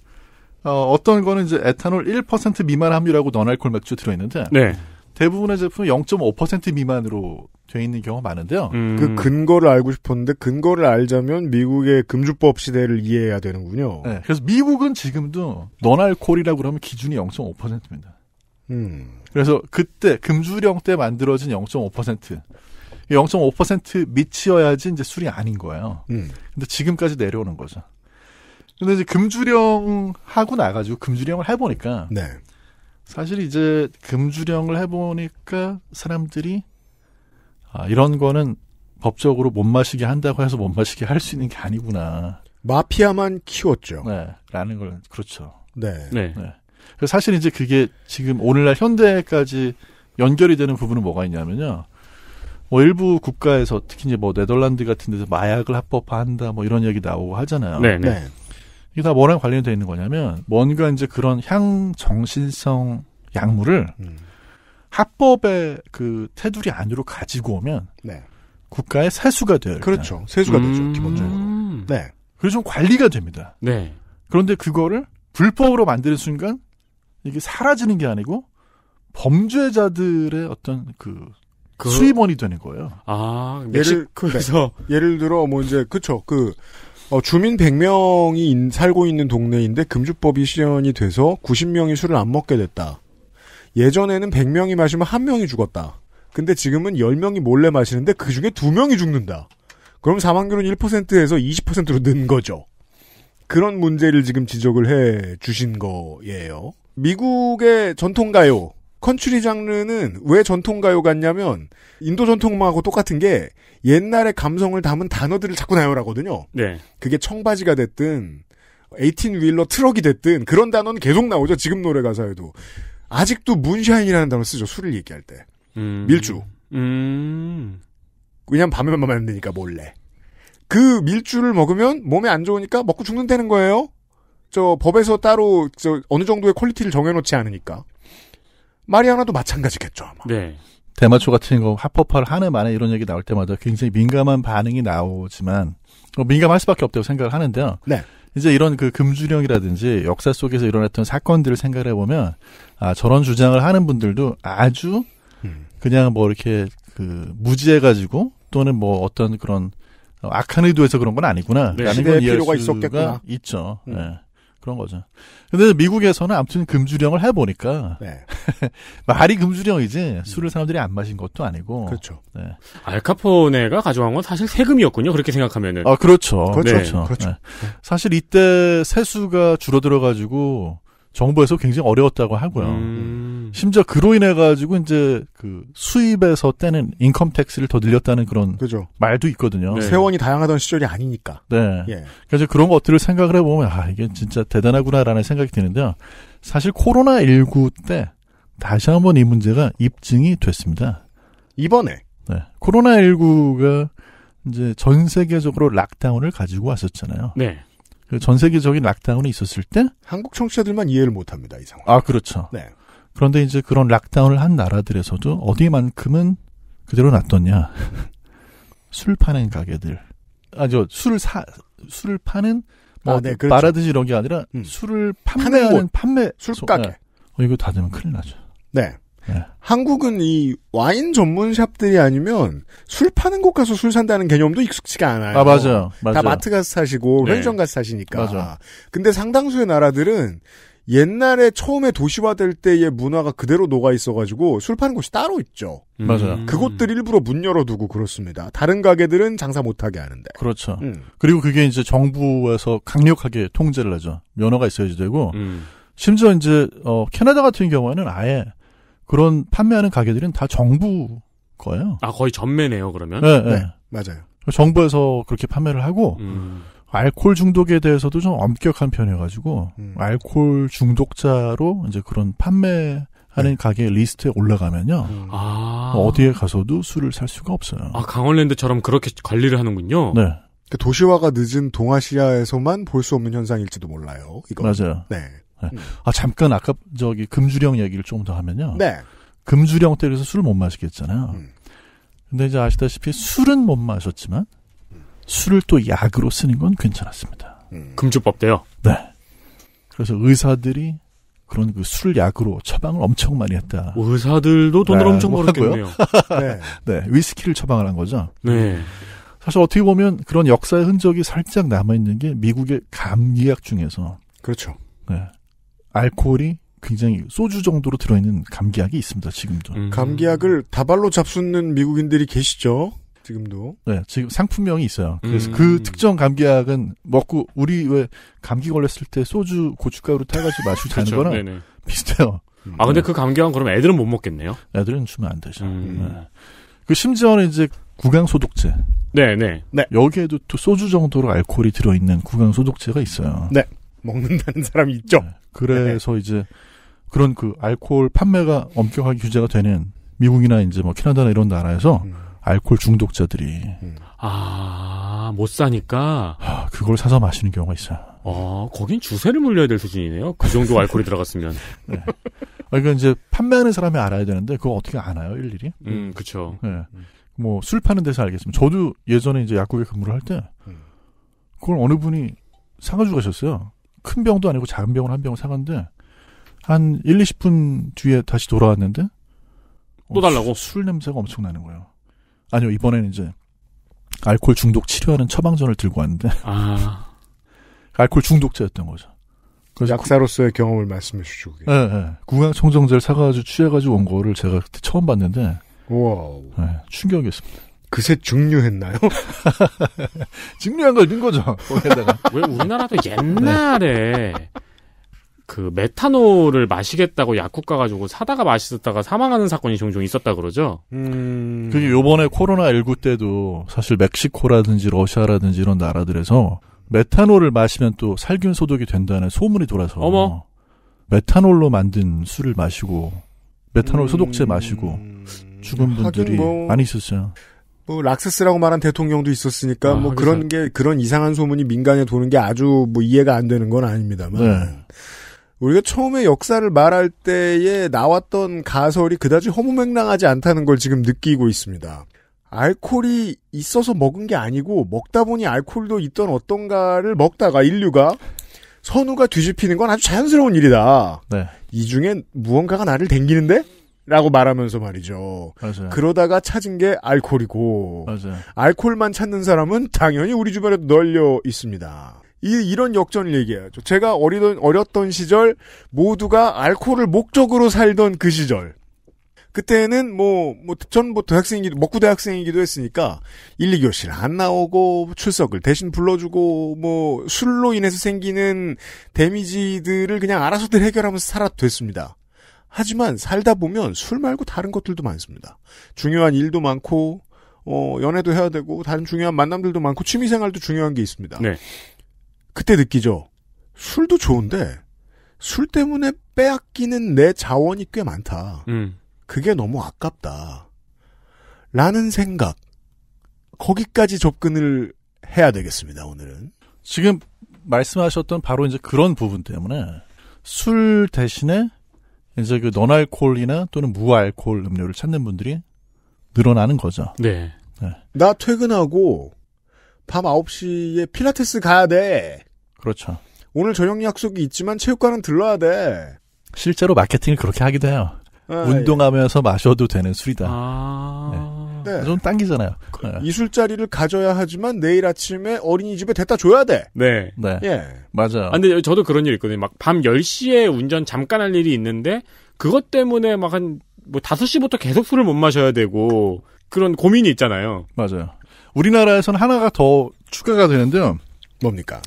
어, 어떤 거는 이제 에탄올 1% 미만 함유라고 넌알콜 맥주 들어있는데 네. 대부분의 제품은 0.5% 미만으로 되어 있는 경우가 많은데요. 음. 그 근거를 알고 싶었는데 근거를 알자면 미국의 금주법 시대를 이해해야 되는군요. 네, 그래서 미국은 지금도 논알콜이라고 그러면 기준이 0.5%입니다. 음. 그래서 그때 금주령 때 만들어진 0.5% 0.5% 미치어야지 이제 술이 아닌 거예요. 음. 근데 지금까지 내려오는 거죠. 근데 이제 금주령 하고 나가지고 금주령을 해보니까 네. 사실 이제 금주령을 해보니까 사람들이 아, 이런 거는 법적으로 못 마시게 한다고 해서 못 마시게 할 수 있는 게 아니구나. 마피아만 키웠죠. 네. 라는 걸, 그렇죠. 네. 네. 네. 그 사실 이제 그게 지금 오늘날 현대까지 연결이 되는 부분은 뭐가 있냐면요. 뭐 일부 국가에서 특히 이제 뭐 네덜란드 같은 데서 마약을 합법화한다 뭐 이런 얘기 나오고 하잖아요. 네. 네. 네. 이게 다 뭐랑 관련이 되어 있는 거냐면 뭔가 이제 그런 향 정신성 약물을 음. 합법의 그 테두리 안으로 가지고 오면 네. 국가의 세수가 돼요. 그렇죠. 세수가 음... 되죠. 기본적으로. 네. 그래서 좀 관리가 됩니다. 네. 그런데 그거를 불법으로 만드는 순간 이게 사라지는 게 아니고 범죄자들의 어떤 그, 그... 수입원이 되는 거예요. 아, 예를 그래서 네. 예를 들어 뭐 이제 그쵸 그 어, 주민 100명이 살고 있는 동네인데 금주법이 시연이 돼서 90명이 술을 안 먹게 됐다. 예전에는 100명이 마시면 1명이 죽었다. 근데 지금은 10명이 몰래 마시는데 그 중에 2명이 죽는다. 그럼 사망률은 1%에서 20%로 는 거죠. 그런 문제를 지금 지적을 해 주신 거예요. 미국의 전통가요. 컨츄리 장르는 왜 전통가요 같냐면 인도 전통음악하고 똑같은 게 옛날의 감성을 담은 단어들을 자꾸 나열하거든요. 네. 그게 청바지가 됐든 에이틴 윌러 트럭이 됐든 그런 단어는 계속 나오죠. 지금 노래 가사에도 아직도 문샤인이라는 단어 쓰죠. 술을 얘기할 때 음. 밀주. 음. 왜냐면 밤에만 마면 되니까 몰래. 그 밀주를 먹으면 몸에 안 좋으니까 먹고 죽는다는 거예요. 저 법에서 따로 저 어느 정도의 퀄리티를 정해놓지 않으니까. 마리아나도 마찬가지겠죠. 아마. 네. 대마초 같은 거 합법화를 하해 만에 이런 얘기 나올 때마다 굉장히 민감한 반응이 나오지만 어, 민감할 수밖에 없다고 생각을 하는데요. 네. 이제 이런 그 금주령이라든지 역사 속에서 일어났던 사건들을 생각해 보면 아 저런 주장을 하는 분들도 아주 그냥 뭐 이렇게 그 무지해 가지고 또는 뭐 어떤 그런 어, 악한 의도에서 그런 건 아니구나라는 네. 걸 이해할 필요가 있었겠구나. 있죠. 음. 네. 그런 거죠. 근데 미국에서는 아무튼 금주령을 해보니까 네. 말이 금주령이지 술을 사람들이 안 마신 것도 아니고 그렇죠. 네. 알카포네가 가져간 건 사실 세금이었군요. 그렇게 생각하면은 아 그렇죠. 그렇죠. 네. 그렇죠. 그렇죠. 네. 사실 이때 세수가 줄어들어가지고 정부에서 굉장히 어려웠다고 하고요. 음... 음. 심지어 그로 인해 가지고 이제 그 수입에서 떼는 인컴 텍스를 더 늘렸다는 그런 그죠. 말도 있거든요. 네. 세원이 다양하던 시절이 아니니까. 네. 예. 그래서 그런 것들을 생각을 해보면 아 이게 진짜 대단하구나라는 생각이 드는데요. 사실 코로나 19때 다시 한번 이 문제가 입증이 됐습니다. 이번에 네. 코로나 19가 이제 전 세계적으로 락다운을 가지고 왔었잖아요. 네. 그 전 세계적인 락다운이 있었을 때 한국 청취자들만 이해를 못합니다 이 상황. 아 그렇죠. 네. 그런데 이제 그런 락다운을 한 나라들에서도 어디만큼은 그대로 놨뒀냐. 술 파는 가게들. 아니 술을 사, 술을 파는 뭐 아, 네, 그렇죠. 말하듯이 이런 게 아니라 음. 술을 판매하는 판매 술가게. 네. 예. 어, 이거 닫으면 큰일 나죠. 네. 네. 한국은 이 와인 전문 샵들이 아니면 술 파는 곳 가서 술 산다는 개념도 익숙치가 않아요. 아 맞아요. 맞아요. 다 마트 가서 사시고 네. 편의점 가서 사시니까. 맞아. 근데 상당수의 나라들은 옛날에 처음에 도시화될 때의 문화가 그대로 녹아 있어가지고 술 파는 곳이 따로 있죠. 음. 맞아요. 음. 그곳들 일부러 문 열어두고 그렇습니다. 다른 가게들은 장사 못하게 하는데. 그렇죠. 음. 그리고 그게 이제 정부에서 강력하게 통제를 하죠. 면허가 있어야지 되고 음. 심지어 이제 어, 캐나다 같은 경우에는 아예 그런 판매하는 가게들은 다 정부 거예요. 아 거의 전매네요 그러면. 네, 네. 네 맞아요. 정부에서 그렇게 판매를 하고. 음. 알코올 중독에 대해서도 좀 엄격한 편이어가지고 음. 알코올 중독자로 이제 그런 판매하는 네. 가게 리스트에 올라가면요 음. 아. 뭐 어디에 가서도 술을 살 수가 없어요. 아 강원랜드처럼 그렇게 관리를 하는군요. 네. 그 도시화가 늦은 동아시아에서만 볼 수 없는 현상일지도 몰라요. 이거 맞아요. 네. 네. 음. 아 잠깐 아까 저기 금주령 얘기를 조금 더 하면요. 네. 금주령 때에서 술을 못 마시겠잖아요. 음. 근데 이제 아시다시피 술은 못 마셨지만 술을 또 약으로 쓰는 건 괜찮았습니다. 음. 금주법 때요? 네. 그래서 의사들이 그런 그술 약으로 처방을 엄청 많이 했다. 의사들도 돈을 네, 엄청 벌었겠네요. 네. 네. 위스키를 처방을 한 거죠. 네. 사실 어떻게 보면 그런 역사의 흔적이 살짝 남아 있는 게 미국의 감기약 중에서 그렇죠. 네. 알코올이 굉장히 소주 정도로 들어있는 감기약이 있습니다. 지금도 음. 감기약을 다발로 잡수는 미국인들이 계시죠. 지금도. 네, 지금 상품명이 있어요. 그래서 음. 그 특정 감기약은 먹고 우리 왜 감기 걸렸을 때 소주 고춧가루 타가지고 마시고 자는 그렇죠. 거랑 네네. 비슷해요. 음. 아 근데 그 감기약은 그럼 애들은 못 먹겠네요. 애들은 주면 안 되죠. 음. 네. 그 심지어는 이제 구강 소독제. 네, 네. 네. 여기에도 또 소주 정도로 알코올이 들어 있는 구강 소독제가 있어요. 네. 먹는다는 사람이 있죠. 네. 그래서 네. 이제 그런 그 알코올 판매가 엄격하게 규제가 되는 미국이나 이제 뭐 캐나다나 이런 나라에서 음. 알코올 중독자들이 음. 아못 사니까 아, 그걸 사서 마시는 경우가 있어요. 아 거긴 주세를 물려야 될 수준이네요. 그 정도 알코올이 들어갔으면. 네. 그러니 아, 이제 판매하는 사람이 알아야 되는데 그거 어떻게 아나요 일일이? 음 그렇죠. 네. 음. 뭐술 파는 데서 알겠습니다. 저도 예전에 이제 약국에 근무를 할때 음. 그걸 어느 분이 사가지고 가셨어요. 큰 병도 아니고 작은 병을 한 병을 사갔는데 한 1, 20분 뒤에 다시 돌아왔는데 또 달라고 수, 술 냄새가 엄청 나는 거예요. 아니요 이번에는 이제 알코올 중독 치료하는 처방전을 들고 왔는데 아. 알코올 중독자였던 거죠. 그래서 약사로서의 구, 경험을 말씀해 주시고 예, 예. 요 네, 네. 구강청정제를 사가지고 취해가지고 온 거를 제가 그때 처음 봤는데 우와. 네, 예, 충격이었습니다. 그새 중류했나요? 중류한 걸넣 거죠. 거기다가왜 우리나라도 옛날에 네. 그 메탄올을 마시겠다고 약국 가가지고 사다가 마시다가 사망하는 사건이 종종 있었다 그러죠. 음... 그게 요번에 코로나 19 때도 사실 멕시코라든지 러시아라든지 이런 나라들에서 메탄올을 마시면 또 살균 소독이 된다는 소문이 돌아서 어머. 메탄올로 만든 술을 마시고 메탄올 음... 소독제 마시고 죽은 분들이 뭐... 많이 있었어요. 뭐 락세스라고 말한 대통령도 있었으니까 아, 뭐 그런 게 그런 이상한 소문이 민간에 도는 게 아주 뭐 이해가 안 되는 건 아닙니다만. 네. 우리가 처음에 역사를 말할 때에 나왔던 가설이 그다지 허무맹랑하지 않다는 걸 지금 느끼고 있습니다. 알코올이 있어서 먹은 게 아니고 먹다 보니 알코올도 있던 어떤가를 먹다가 인류가 선우가 뒤집히는 건 아주 자연스러운 일이다. 네. 이 중에 무언가가 나를 댕기는데? 라고 말하면서 말이죠. 맞아요. 그러다가 찾은 게 알코올이고 알코올만 찾는 사람은 당연히 우리 주변에도 널려 있습니다. 이, 런 역전을 얘기해야죠. 제가 어리던, 어렸던 시절, 모두가 알코올을 목적으로 살던 그 시절. 그때는 뭐, 뭐, 전부 뭐 대학생이기도, 먹고 대학생이기도 했으니까, 1, 2교실 안 나오고, 출석을 대신 불러주고, 뭐, 술로 인해서 생기는 데미지들을 그냥 알아서들 해결하면서 살아 도 됐습니다. 하지만 살다 보면 술 말고 다른 것들도 많습니다. 중요한 일도 많고, 어, 연애도 해야 되고, 다른 중요한 만남들도 많고, 취미생활도 중요한 게 있습니다. 네. 그때 느끼죠. 술도 좋은데 술 때문에 빼앗기는 내 자원이 꽤 많다. 음. 그게 너무 아깝다. 라는 생각. 거기까지 접근을 해야 되겠습니다, 오늘은. 지금 말씀하셨던 바로 이제 그런 부분 때문에 술 대신에 이제 그 논알콜이나 또는 무알콜 음료를 찾는 분들이 늘어나는 거죠. 네. 네. 나 퇴근하고 밤 9시에 필라테스 가야 돼. 그렇죠. 오늘 저녁 약속이 있지만 체육관은 들러야 돼. 실제로 마케팅을 그렇게 하기도 해요. 아, 예. 운동하면서 예. 마셔도 되는 술이다. 아... 네. 네. 좀 당기잖아요. 그, 네. 이 술자리를 가져야 하지만 내일 아침에 어린이집에 데다 줘야 돼. 네. 네. 예. 맞아요. 아, 근데 저도 그런 일 있거든요. 막 밤 10시에 운전 잠깐 할 일이 있는데 그것 때문에 막 한뭐 5시부터 계속 술을 못 마셔야 되고 그런 고민이 있잖아요. 맞아요. 우리나라에서는 하나가 더 추가가 되는데요. 뭡니까?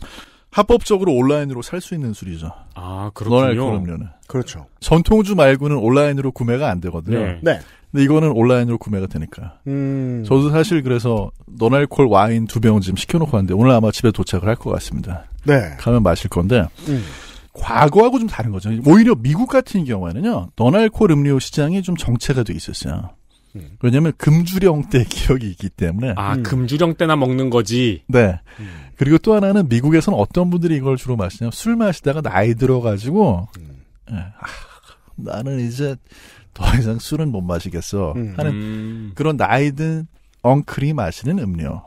합법적으로 온라인으로 살 수 있는 술이죠. 아, 그렇군요. 그럼요는. 그렇죠. 전통주 말고는 온라인으로 구매가 안 되거든요. 네. 네. 근데 이거는 온라인으로 구매가 되니까. 음. 저도 사실 그래서 노알콜 와인 두 병 지금 시켜놓고 왔는데 오늘 아마 집에 도착을 할 것 같습니다. 네. 가면 마실 건데. 음. 과거하고 좀 다른 거죠. 오히려 미국 같은 경우에는요, 너알콜 음료 시장이 좀 정체가 돼 있었어요. 음. 왜냐하면 금주령 때 기억이 있기 때문에 아 음. 금주령 때나 먹는 거지. 네. 음. 그리고 또 하나는 미국에서는 어떤 분들이 이걸 주로 마시냐 면술 마시다가 나이 들어가지고 네. 아, 나는 이제 더 이상 술은 못 마시겠어 음. 하는 음. 그런 나이든 엉클이 마시는 음료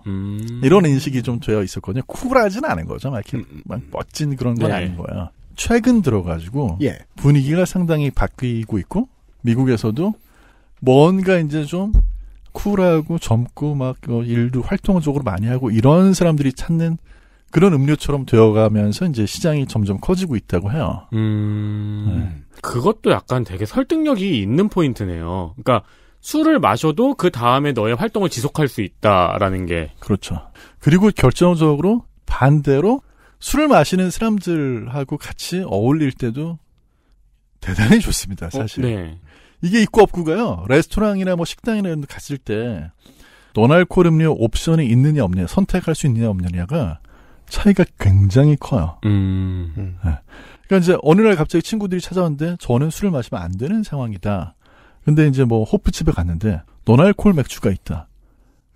이런 인식이 좀 되어 있었거든요. 쿨하진 않은 거죠. 막 이렇게 막 멋진 그런 건 네. 아닌 거예요 최근 들어가지고 예. 분위기가 상당히 바뀌고 있고 미국에서도 뭔가 이제 좀 쿨하고 젊고 막 어, 일도 활동적으로 많이 하고 이런 사람들이 찾는 그런 음료처럼 되어가면서 이제 시장이 점점 커지고 있다고 해요. 음, 네. 그것도 약간 되게 설득력이 있는 포인트네요. 그러니까 술을 마셔도 그 다음에 너의 활동을 지속할 수 있다라는 게 그렇죠. 그리고 결정적으로 반대로 술을 마시는 사람들하고 같이 어울릴 때도 대단히 좋습니다, 어, 사실. 어, 네. 이게 있고 없고가요. 레스토랑이나 뭐 식당이나 이런 데 갔을 때 노날콜 음료 옵션이 있느냐 없느냐 선택할 수 있느냐 없느냐가 차이가 굉장히 커요. 음. 음. 네. 그러니까 이제 어느 날 갑자기 친구들이 찾아왔는데 저는 술을 마시면 안 되는 상황이다. 근데 이제 뭐 호프집에 갔는데 노날콜 맥주가 있다.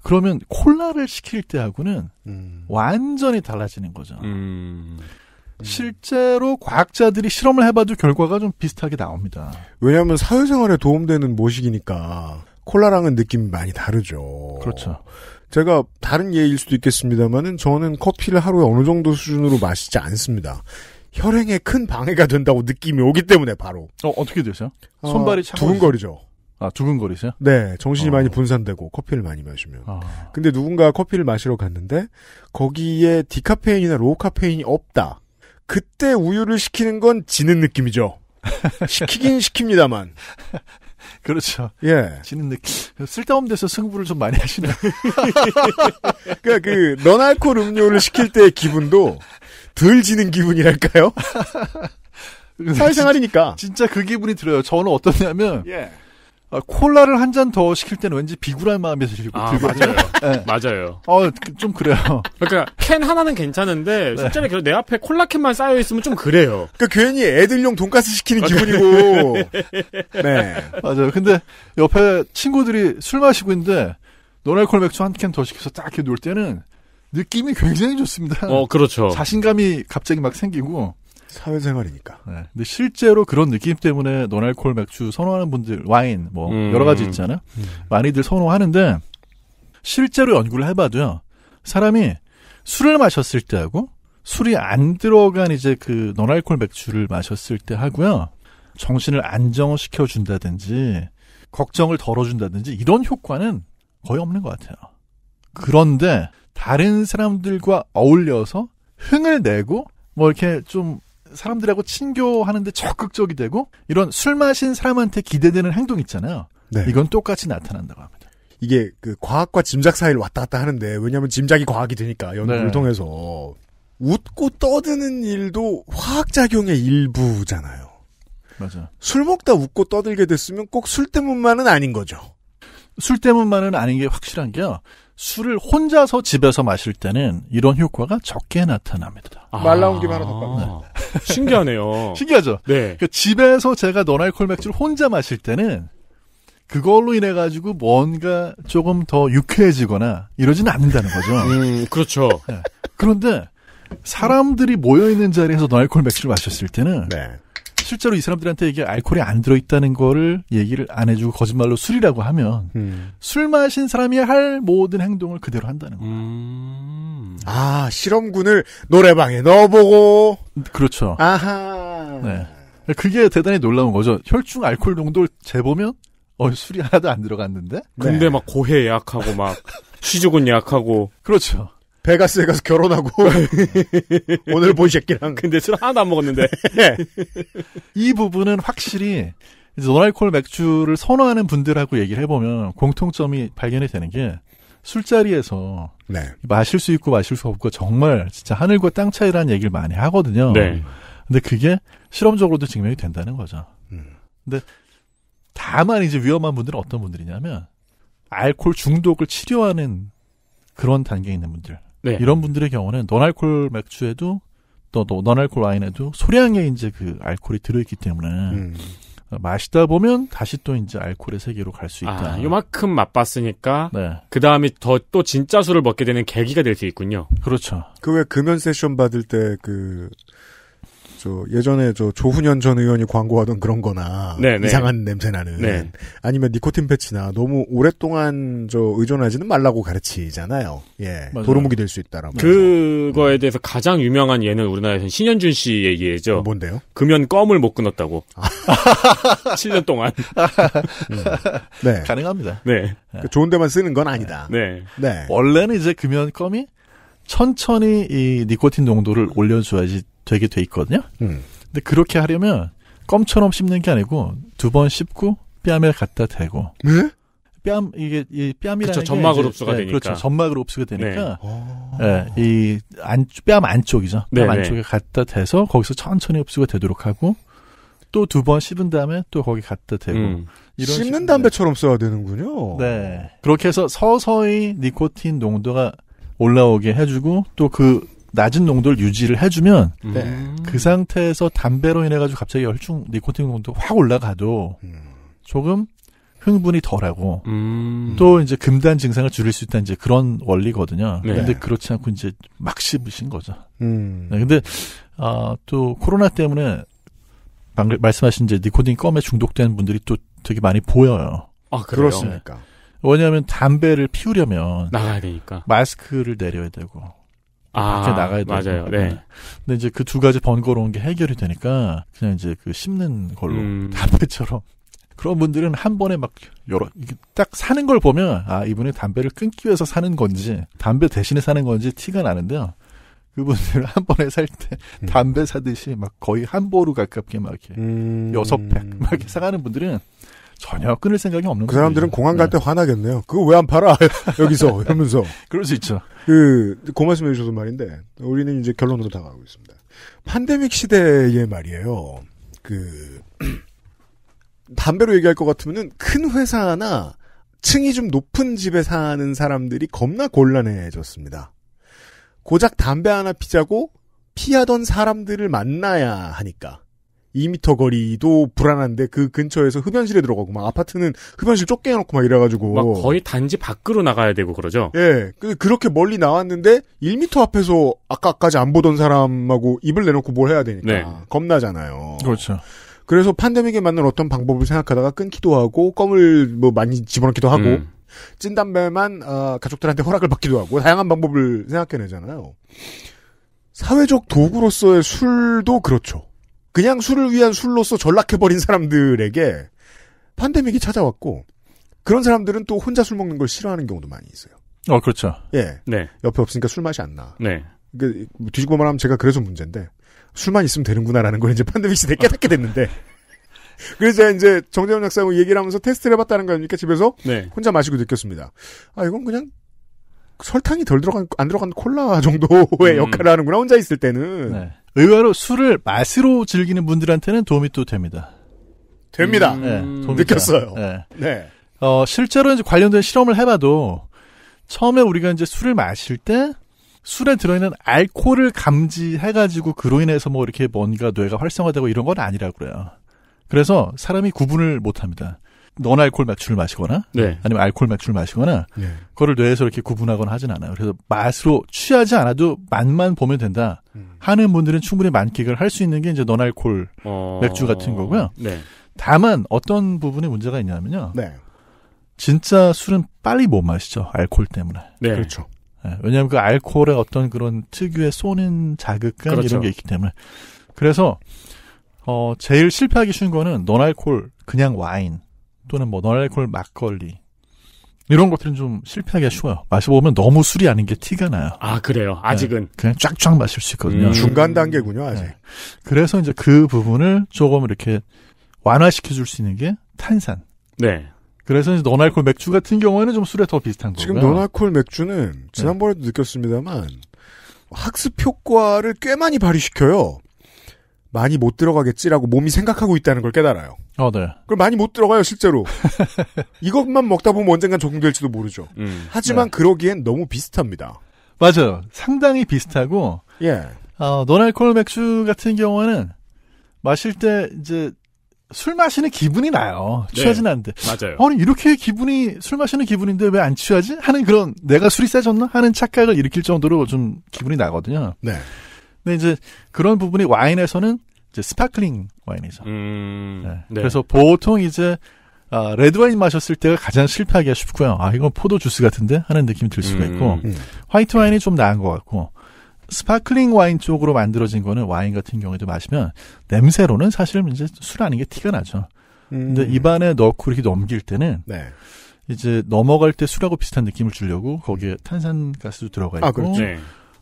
그러면 콜라를 시킬 때하고는 음. 완전히 달라지는 거죠. 음. 실제로 과학자들이 실험을 해봐도 결과가 좀 비슷하게 나옵니다. 왜냐하면 사회생활에 도움되는 모식이니까 콜라랑은 느낌이 많이 다르죠. 그렇죠. 제가 다른 예일 수도 있겠습니다만은 저는 커피를 하루에 어느 정도 수준으로 마시지 않습니다. 혈행에 큰 방해가 된다고 느낌이 오기 때문에 바로. 어 어떻게 되세요? 아, 손발이 아, 두근거리죠. 아 두근거리세요? 네, 정신이 어. 많이 분산되고 커피를 많이 마시면. 어. 근데 누군가 커피를 마시러 갔는데 거기에 디카페인이나 로카페인이 없다. 그때 우유를 시키는 건 지는 느낌이죠. 시키긴 시킵니다만. 그렇죠. 예. 지는 느낌. 쓸데없는 데서 승부를 좀 많이 하시네. 그러니까 그 런알콜 음료를 시킬 때의 기분도 덜 지는 기분이랄까요? 사회생활이니까. 진짜, 그 기분이 들어요. 저는 어떠냐면 예. 아, 콜라를 한 잔 더 시킬 때는 왠지 비굴한 마음이 들고 아, 고 맞아요. 네. 맞아요. 어, 그, 좀 그래요. 그러니까 캔 하나는 괜찮은데 네. 실제로 그 내 앞에 콜라 캔만 쌓여 있으면 좀 그래요. 그 괜히 애들용 돈가스 시키는 기분이고. 네. 맞아요. 근데 옆에 친구들이 술 마시고 있는데 노랄콜 맥주 한 캔 더 시켜서 딱 이렇게 놀 때는 느낌이 굉장히 좋습니다. 어, 그렇죠. 자신감이 갑자기 막 생기고 사회생활이니까. 네. 근데 실제로 그런 느낌 때문에 노알콜 맥주 선호하는 분들, 와인, 뭐, 음. 여러 가지 있잖아요. 음. 많이들 선호하는데, 실제로 연구를 해봐도요, 사람이 술을 마셨을 때하고, 술이 안 들어간 이제 그 노알콜 맥주를 마셨을 때 하고요, 정신을 안정시켜 준다든지, 걱정을 덜어준다든지, 이런 효과는 거의 없는 것 같아요. 그런데, 다른 사람들과 어울려서 흥을 내고, 뭐 이렇게 좀 사람들하고 친교하는데 적극적이 되고 이런 술 마신 사람한테 기대되는 행동 있잖아요. 네. 이건 똑같이 나타난다고 합니다. 이게 그 과학과 짐작 사이를 왔다 갔다 하는데 왜냐하면 짐작이 과학이 되니까 연구를 네. 통해서 웃고 떠드는 일도 화학 작용의 일부잖아요. 맞아. 술 먹다 웃고 떠들게 됐으면 꼭 술 때문만은 아닌 거죠. 술 때문만은 아닌 게 확실한 게요. 술을 혼자서 집에서 마실 때는 이런 효과가 적게 나타납니다. 아~ 말 나온 김에 하나 더 깎네. 아. 신기하네요. 신기하죠? 네. 그러니까 집에서 제가 논알콜 맥주를 혼자 마실 때는 그걸로 인해 가지고 뭔가 조금 더 유쾌해지거나 이러지는 않는다는 거죠. 음, 그렇죠. 네. 그런데 사람들이 모여 있는 자리에서 논알콜 맥주를 마셨을 때는 네. 실제로 이 사람들한테 이게 알코올이 안 들어있다는 거를 얘기를 안 해주고 거짓말로 술이라고 하면 음. 술 마신 사람이 할 모든 행동을 그대로 한다는 거예요. 음. 아 실험군을 노래방에 넣어보고 그렇죠. 아하. 네. 그게 대단히 놀라운 거죠. 혈중 알코올 농도를 재보면 어 술이 하나도 안 들어갔는데. 근데 네. 막 고해 약하고 막 취죽은 약하고. 그렇죠. 베가스에 가서 결혼하고 오늘 본 새끼랑 근데 술 하나도 안 먹었는데 네. 이 부분은 확실히 이제 노알콜 맥주를 선호하는 분들하고 얘기를 해보면 공통점이 발견이 되는 게 술자리에서 네. 마실 수 있고 마실 수 없고 정말 진짜 하늘과 땅 차이라는 얘기를 많이 하거든요. 네. 근데 그게 실험적으로도 증명이 된다는 거죠. 음. 근데 다만 이제 위험한 분들은 어떤 분들이냐면 알코올 중독을 치료하는 그런 단계에 있는 분들. 네. 이런 분들의 경우는 논알콜 맥주에도 또, 또 논알콜 와인에도 소량의 이제 그 알콜이 들어있기 때문에 음. 마시다 보면 다시 또 이제 알코올의 세계로 갈 수 있다. 아, 요만큼 맛봤으니까 네. 그 다음이 더또 진짜 술을 먹게 되는 계기가 될 수 있군요. 그렇죠. 그왜 금연 세션 받을 때그 저 예전에 저 조훈현 전 의원이 광고하던 그런 거나 네네. 네. 이상한 냄새 나는 네. 아니면 니코틴 패치나 너무 오랫동안 저 의존하지는 말라고 가르치잖아요. 예. 맞아요. 도루묵이 될 수 있다라고. 그거에 음. 대해서 가장 유명한 예는 우리나라에서는 신현준 씨 얘기죠. 어, 뭔데요? 금연 껌을 못 끊었다고. 아. 7년 동안. 음. 네. 가능합니다. 네. 그 좋은 데만 쓰는 건 아니다. 네. 네. 원래는 이제 금연 껌이 천천히 이 니코틴 농도를 올려줘야지 되게 돼 있거든요. 음. 근데 그렇게 하려면 껌처럼 씹는 게 아니고 두 번 씹고 뺨을 갖다 대고. 네? 뺨 이게 이 뺨이라는 그쵸, 점막으로 흡수가 네, 되니까 그렇죠 점막으로 흡수가 되니까 네. 어. 예 이안뺨 안쪽이죠 네, 뺨 네. 안쪽에 갖다 대서 거기서 천천히 흡수가 되도록 하고 또 두 번 씹은 다음에 또 거기 갖다 대고 음. 이런 씹는 담배처럼 써야 되는군요 네 그렇게 해서 서서히 니코틴 농도가 올라오게 해주고 또그 낮은 농도를 유지를 해주면 음. 네. 그 상태에서 담배로 인해 가지고 갑자기 혈중 니코틴 농도 확 올라가도 조금 흥분이 덜하고 음. 또 이제 금단 증상을 줄일 수 있다는 이제 그런 원리거든요. 네. 근데 그렇지 않고 이제 막 씹으신 거죠. 음. 네, 근데 아또 코로나 때문에 방금 말씀하신 이제 니코틴 껌에 중독된 분들이 또 되게 많이 보여요. 아그렇습니까 왜냐하면 담배를 피우려면 나가야 되니까 마스크를 내려야 되고 아, 밖에 나가야 돼요. 맞아요. 네. 근데 이제 그 두 가지 번거로운 게 해결이 되니까 그냥 이제 그 씹는 걸로 음. 담배처럼 그런 분들은 한 번에 막 여러 딱 사는 걸 보면 아 이분이 담배를 끊기 위해서 사는 건지 담배 대신에 사는 건지 티가 나는데요. 그분들은 한 번에 살때 음. 담배 사듯이 막 거의 한 보루 가깝게 막 이렇게 음. 여섯 팩막 이렇게 사가는 분들은 전혀 끊을 생각이 없는 그 사람들은 거예 공항 갈때 네. 화나겠네요. 그거 왜 안 팔아? 여기서 이러면서. 그럴 수 있죠. 그 고말씀해 주셔서 말인데 우리는 이제 결론으로 다가고 가 있습니다. 판데믹 시대의 말이에요. 그 담배로 얘기할 것 같으면은 큰 회사나 층이 좀 높은 집에 사는 사람들이 겁나 곤란해졌습니다. 고작 담배 하나 피자고 피하던 사람들을 만나야 하니까. 2미터 거리도 불안한데 그 근처에서 흡연실에 들어가고 막 아파트는 흡연실 쫓겨놓고막 이래가지고 막 거의 단지 밖으로 나가야 되고 그러죠. 예, 그 그렇게 멀리 나왔는데 1미터 앞에서 아까까지 안 보던 사람하고 입을 내놓고 뭘 해야 되니까 네. 겁나잖아요. 그렇죠. 그래서 판데믹에 맞는 어떤 방법을 생각하다가 끊기도 하고 껌을 뭐 많이 집어넣기도 하고 음. 찐 담배만 어, 가족들한테 허락을 받기도 하고 다양한 방법을 생각해내잖아요. 사회적 도구로서의 술도 그렇죠. 그냥 술을 위한 술로서 전락해버린 사람들에게 판데믹이 찾아왔고 그런 사람들은 또 혼자 술 먹는 걸 싫어하는 경우도 많이 있어요. 어, 그렇죠. 예. 네. 옆에 없으니까 술 맛이 안 나. 네. 그, 뒤집어 말하면 제가 그래서 문제인데, 술만 있으면 되는구나라는 걸 이제 판데믹 시대에 깨닫게 됐는데. 그래서 이제 정재훈 작사하고 얘기를 하면서 테스트를 해봤다는 거 아닙니까? 집에서. 네. 혼자 마시고 느꼈습니다. 아, 이건 그냥 설탕이 덜 들어간, 안 들어간 콜라 정도의 음. 역할을 하는구나. 혼자 있을 때는. 네. 의외로 술을 맛으로 즐기는 분들한테는 도움이 또 됩니다. 됩니다. 음, 네, 음. 느꼈어요. 네. 네. 어, 실제로 이제 관련된 실험을 해봐도 처음에 우리가 이제 술을 마실 때 술에 들어있는 알코올을 감지해가지고 그로 인해서 뭐 이렇게 뭔가 뇌가 활성화되고 이런 건 아니라 고 그래요. 그래서 사람이 구분을 못합니다. 논알콜 맥주를 마시거나 네. 아니면 알콜 맥주를 마시거나 네. 그거를 뇌에서 이렇게 구분하거나 하진 않아요. 그래서 맛으로 취하지 않아도 맛만 보면 된다 음. 하는 분들은 충분히 만끽을 할 수 있는 게 이제 논알콜 어... 맥주 같은 거고요. 네. 다만 어떤 부분에 문제가 있냐면요. 네. 진짜 술은 빨리 못 마시죠. 알콜 때문에. 네. 그렇죠. 예, 왜냐하면 그알콜올의 어떤 그런 특유의 쏘는 자극감 그렇죠. 이런 게 있기 때문에 그래서 어 제일 실패하기 쉬운 거는 논알콜 그냥 와인 또는 뭐 노알콜 막걸리 이런 것들은 좀 실패하기가 쉬워요. 마셔보면 너무 술이 아닌 게 티가 나요. 아 그래요. 아직은 네, 그냥 쫙쫙 마실 수 있거든요. 음. 중간 단계군요. 아직. 네. 그래서 이제 그 부분을 조금 이렇게 완화시켜 줄 수 있는 게 탄산. 네. 그래서 이제 노알콜 맥주 같은 경우에는 좀 술에 더 비슷한 거고요. 지금 노알콜 맥주는 네. 지난번에도 네. 느꼈습니다만 학습 효과를 꽤 많이 발휘시켜요. 많이 못 들어가겠지라고 몸이 생각하고 있다는 걸 깨달아요. 어, 네. 그럼 많이 못 들어가요, 실제로. 이것만 먹다 보면 언젠간 적응될지도 모르죠. 음, 하지만 네. 그러기엔 너무 비슷합니다. 맞아요. 상당히 비슷하고. 예. 어, 노날콜 맥주 같은 경우는 에 마실 때 이제 술 마시는 기분이 나요. 취하진 네. 않는데. 맞아요. 아니, 이렇게 기분이, 술 마시는 기분인데 왜 안 취하지? 하는 그런, 내가 술이 세졌나? 하는 착각을 일으킬 정도로 좀 기분이 나거든요. 네. 근데 이제 그런 부분이 와인에서는 이제 스파클링 와인이죠. 음, 네. 네. 그래서 보통 이제 아, 레드와인 마셨을 때가 가장 실패하기가 쉽고요. 아, 이건 포도 주스 같은데? 하는 느낌이 들 수가 음, 있고, 음. 화이트 와인이 좀 나은 것 같고, 스파클링 와인 쪽으로 만들어진 거는 와인 같은 경우에도 마시면 냄새로는 사실 이제 술 아닌 게 티가 나죠. 근데 음. 입안에 넣고 이렇게 넘길 때는 네. 이제 넘어갈 때 술하고 비슷한 느낌을 주려고 거기에 탄산가스도 들어가 아, 있고 아, 그렇죠. 네.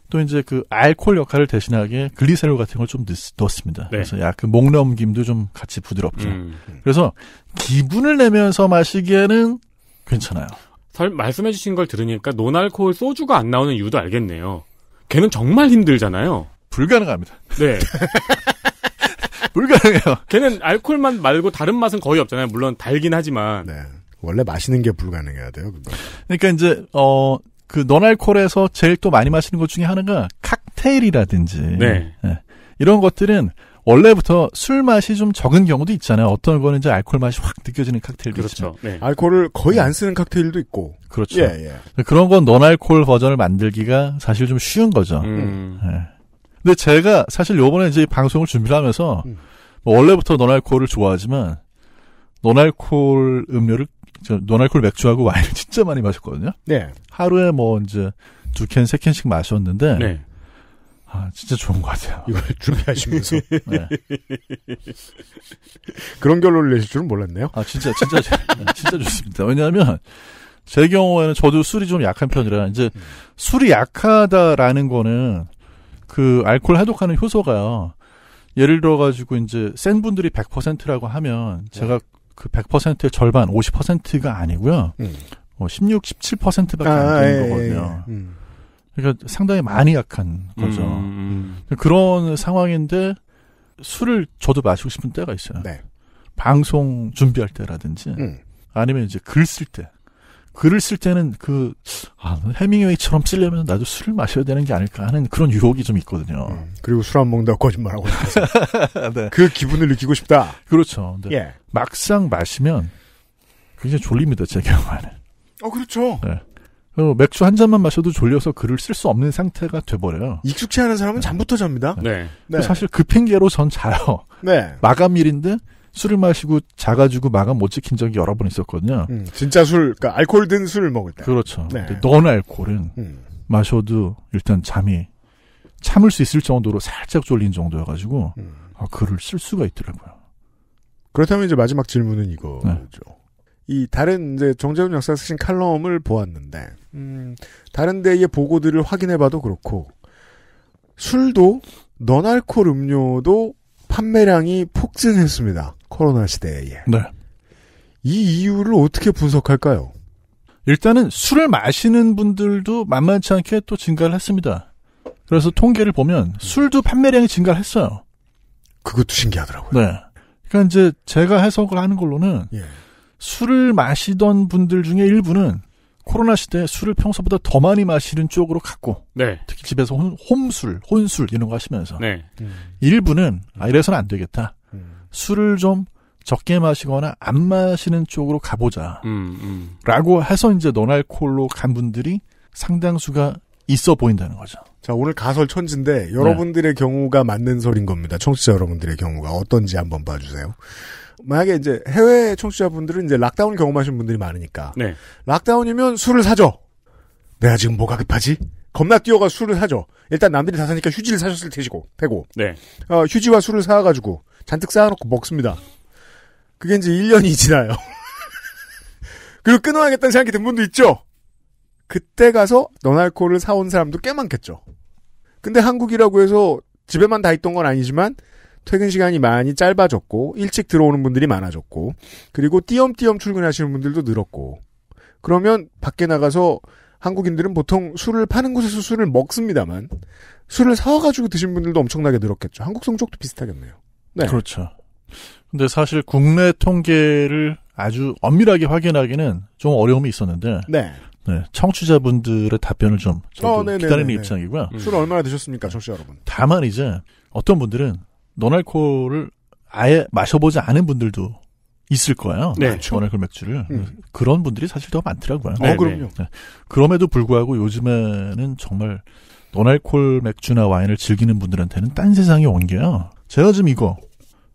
또 이제 그 알코올 역할을 대신하게 글리세롤 같은 걸 좀 넣었습니다. 네. 그래서 약간 그 목 넘김도 좀 같이 부드럽죠. 음. 그래서 기분을 내면서 마시기에는 괜찮아요. 설, 말씀해주신 걸 들으니까 노알코올 소주가 안 나오는 이유도 알겠네요. 걔는 정말 힘들잖아요. 불가능합니다. 네. 불가능해요. 걔는 알코올만 말고 다른 맛은 거의 없잖아요. 물론 달긴 하지만. 네. 원래 마시는 게 불가능해야 돼요. 그건. 그러니까 이제 어그 너날콜에서 제일 또 많이 마시는 것 중에 하나가 칵테일이라든지 네. 네. 이런 것들은 원래부터 술 맛이 좀 적은 경우도 있잖아요. 어떤 거는 이제 알코올 맛이 확 느껴지는 칵테일도 그렇죠. 있죠. 네. 알코올을 거의 네. 안 쓰는 칵테일도 있고. 그렇죠. 예, 예. 그런 건 논알코올 버전을 만들기가 사실 좀 쉬운 거죠. 음. 예. 근데 제가 사실 요번에 이제 방송을 준비를 하면서 음. 뭐 원래부터 논알코올을 좋아하지만 논알코올 음료를 저 노알콜 맥주하고 와인을 진짜 많이 마셨거든요. 네. 하루에 뭐 이제 두 캔, 세 캔씩 마셨는데 네. 아, 진짜 좋은 것 같아요. 이걸 준비하시면서. 네. 그런 결론을 내실 줄은 몰랐네요. 아, 진짜, 진짜, 네, 진짜 좋습니다. 왜냐하면, 제 경우에는 저도 술이 좀 약한 편이라, 이제, 음. 술이 약하다라는 거는, 그, 알코올 해독하는 효소가요. 예를 들어가지고, 이제, 센 분들이 100%라고 하면, 제가 네. 그 100%의 절반 50%가 아니고요. 음. 뭐 16, 17%밖에 아, 안 되는 예, 예, 거거든요. 예. 음. 그러니까 상당히 많이 약한 거죠. 음, 음, 음, 음. 그런 상황인데 술을 저도 마시고 싶은 때가 있어요. 네. 방송 준비할 때라든지 아니면 이제 글 쓸 때. 글을 쓸 때는 그, 아, 해밍웨이처럼 뭐 쓰려면 나도 술을 마셔야 되는 게 아닐까 하는 그런 유혹이 좀 있거든요. 음, 그리고 술 안 먹는다고 거짓말하고 네. 그 기분을 느끼고 싶다. 그렇죠. 네. 예. 막상 마시면 굉장히 졸립니다, 제 경우에는. 어, 그렇죠. 네. 어, 맥주 한 잔만 마셔도 졸려서 글을 쓸 수 없는 상태가 돼버려요. 익숙치 않은 사람은 네. 잠부터 잡니다. 네. 그 네. 사실 그 핑계로 전 자요. 네. 마감일인데 술을 마시고 자가지고 마감 못 지킨 적이 여러 번 있었거든요. 음, 진짜 술, 그러니까 알코올 든 술을 먹을 때. 그렇죠. 네. 넌 알코올은 음. 마셔도 일단 잠이 참을 수 있을 정도로 살짝 졸린 정도여가지고 음. 아, 글을 쓸 수가 있더라고요. 그렇다면 이제 마지막 질문은 이거죠. 네. 이 다른 이제 정재훈 역사 쓰신 칼럼을 보았는데 음, 다른 데의 보고들을 확인해봐도 그렇고 술도 넌알콜 음료도 판매량이 폭증했습니다. 코로나 시대에. 네. 이 이유를 어떻게 분석할까요? 일단은 술을 마시는 분들도 만만치 않게 또 증가를 했습니다. 그래서 통계를 보면 술도 판매량이 증가를 했어요. 그것도 신기하더라고요. 네. 그러니까 이제 제가 해석을 하는 걸로는 예. 술을 마시던 분들 중에 일부는 코로나 시대에 술을 평소보다 더 많이 마시는 쪽으로 갔고 네. 특히 집에서 혼, 홈술, 혼술 이런 거 하시면서 네. 음. 일부는 아 음. 이래서는 안 되겠다. 음. 술을 좀 적게 마시거나 안 마시는 쪽으로 가보자. 음, 음. 라고 해서 이제 논알콜로 간 분들이 상당수가 있어 보인다는 거죠. 자, 오늘 가설 천진데 여러분들의 네. 경우가 맞는 소린 겁니다. 청취자 여러분들의 경우가 어떤지 한번 봐주세요. 만약에 이제 해외 청취자분들은 이제 락다운 경험하신 분들이 많으니까. 네. 락다운이면 술을 사죠. 내가 지금 뭐가 급하지? 겁나 뛰어가 술을 사죠. 일단 남들이 다 사니까 휴지를 사셨을 테시고, 테고. 네. 어, 휴지와 술을 사와가지고 잔뜩 쌓아놓고 먹습니다. 그게 이제 1년이 지나요. 그리고 끊어야겠다는 생각이 든 분도 있죠. 그때 가서 너알코올을 사온 사람도 꽤 많겠죠. 근데 한국이라고 해서 집에만 다 있던 건 아니지만 퇴근 시간이 많이 짧아졌고 일찍 들어오는 분들이 많아졌고 그리고 띄엄띄엄 출근하시는 분들도 늘었고 그러면 밖에 나가서 한국인들은 보통 술을 파는 곳에서 술을 먹습니다만 술을 사와가지고 드신 분들도 엄청나게 늘었겠죠. 한국 성적도 비슷하겠네요. 네. 그렇죠. 근데 사실 국내 통계를 아주 엄밀하게 확인하기는 좀 어려움이 있었는데 네. 네, 청취자분들의 답변을 좀 어, 네, 네, 기다리는 네, 입장이고요. 음. 술 얼마나 드셨습니까, 청취자 여러분? 다만 이제 어떤 분들은 논알코올을 아예 마셔보지 않은 분들도 있을 거예요. 네. 원알콜 그렇죠. 맥주를. 음. 그런 분들이 사실 더 많더라고요. 네, 어, 네. 그럼요. 네. 그럼에도 불구하고 요즘에는 정말 논알콜 맥주나 와인을 즐기는 분들한테는 딴세상이온 게요. 제가 지금 이거,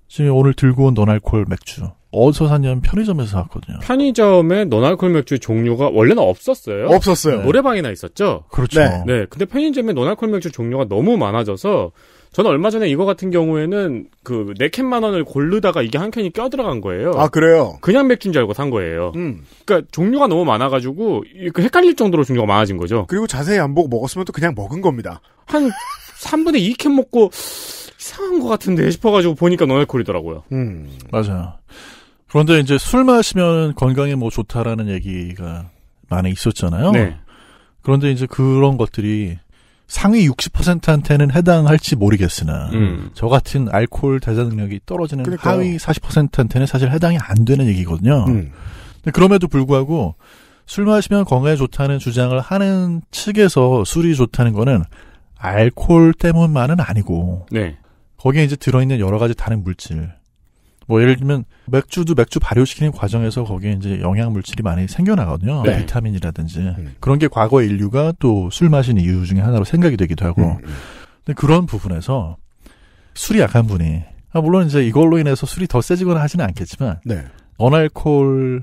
지금 오늘 들고 온 논알콜 맥주. 어디서 샀냐면 편의점에서 샀거든요. 편의점에 논알콜 맥주 종류가 원래는 없었어요. 없었어요. 네. 노래방이나 있었죠. 그렇죠. 네. 네. 근데 편의점에 논알콜 맥주 종류가 너무 많아져서 저는 얼마 전에 이거 같은 경우에는 그 네 캔만 원을 고르다가 이게 한 캔이 껴들어간 거예요. 아 그래요? 그냥 맥주인 줄 알고 산 거예요. 음. 그러니까 종류가 너무 많아가지고 그 헷갈릴 정도로 종류가 많아진 거죠. 그리고 자세히 안 보고 먹었으면 또 그냥 먹은 겁니다. 한 3분의 2캔 먹고 이상한 것 같은데 싶어가지고 보니까 너네콜이더라고요. 음 맞아요. 그런데 이제 술 마시면 건강에 뭐 좋다라는 얘기가 많이 있었잖아요. 네. 그런데 이제 그런 것들이 상위 60%한테는 해당할지 모르겠으나 음. 저 같은 알코올 대사 능력이 떨어지는 그러니까. 하위 40%한테는 사실 해당이 안 되는 얘기거든요. 음. 그럼에도 불구하고 술 마시면 건강에 좋다는 주장을 하는 측에서 술이 좋다는 거는 알코올 때문만은 아니고 네. 거기에 이제 들어있는 여러 가지 다른 물질 뭐 예를 들면 맥주도 맥주 발효시키는 과정에서 거기에 이제 영양 물질이 많이 생겨나거든요. 네. 비타민이라든지 음. 그런 게 과거 인류가 또 술 마신 이유 중에 하나로 생각이 되기도 하고. 음, 음. 근데 그런 부분에서 술이 약한 분이 아 물론 이제 이걸로 인해서 술이 더 세지거나 하지는 않겠지만 네. 언알콜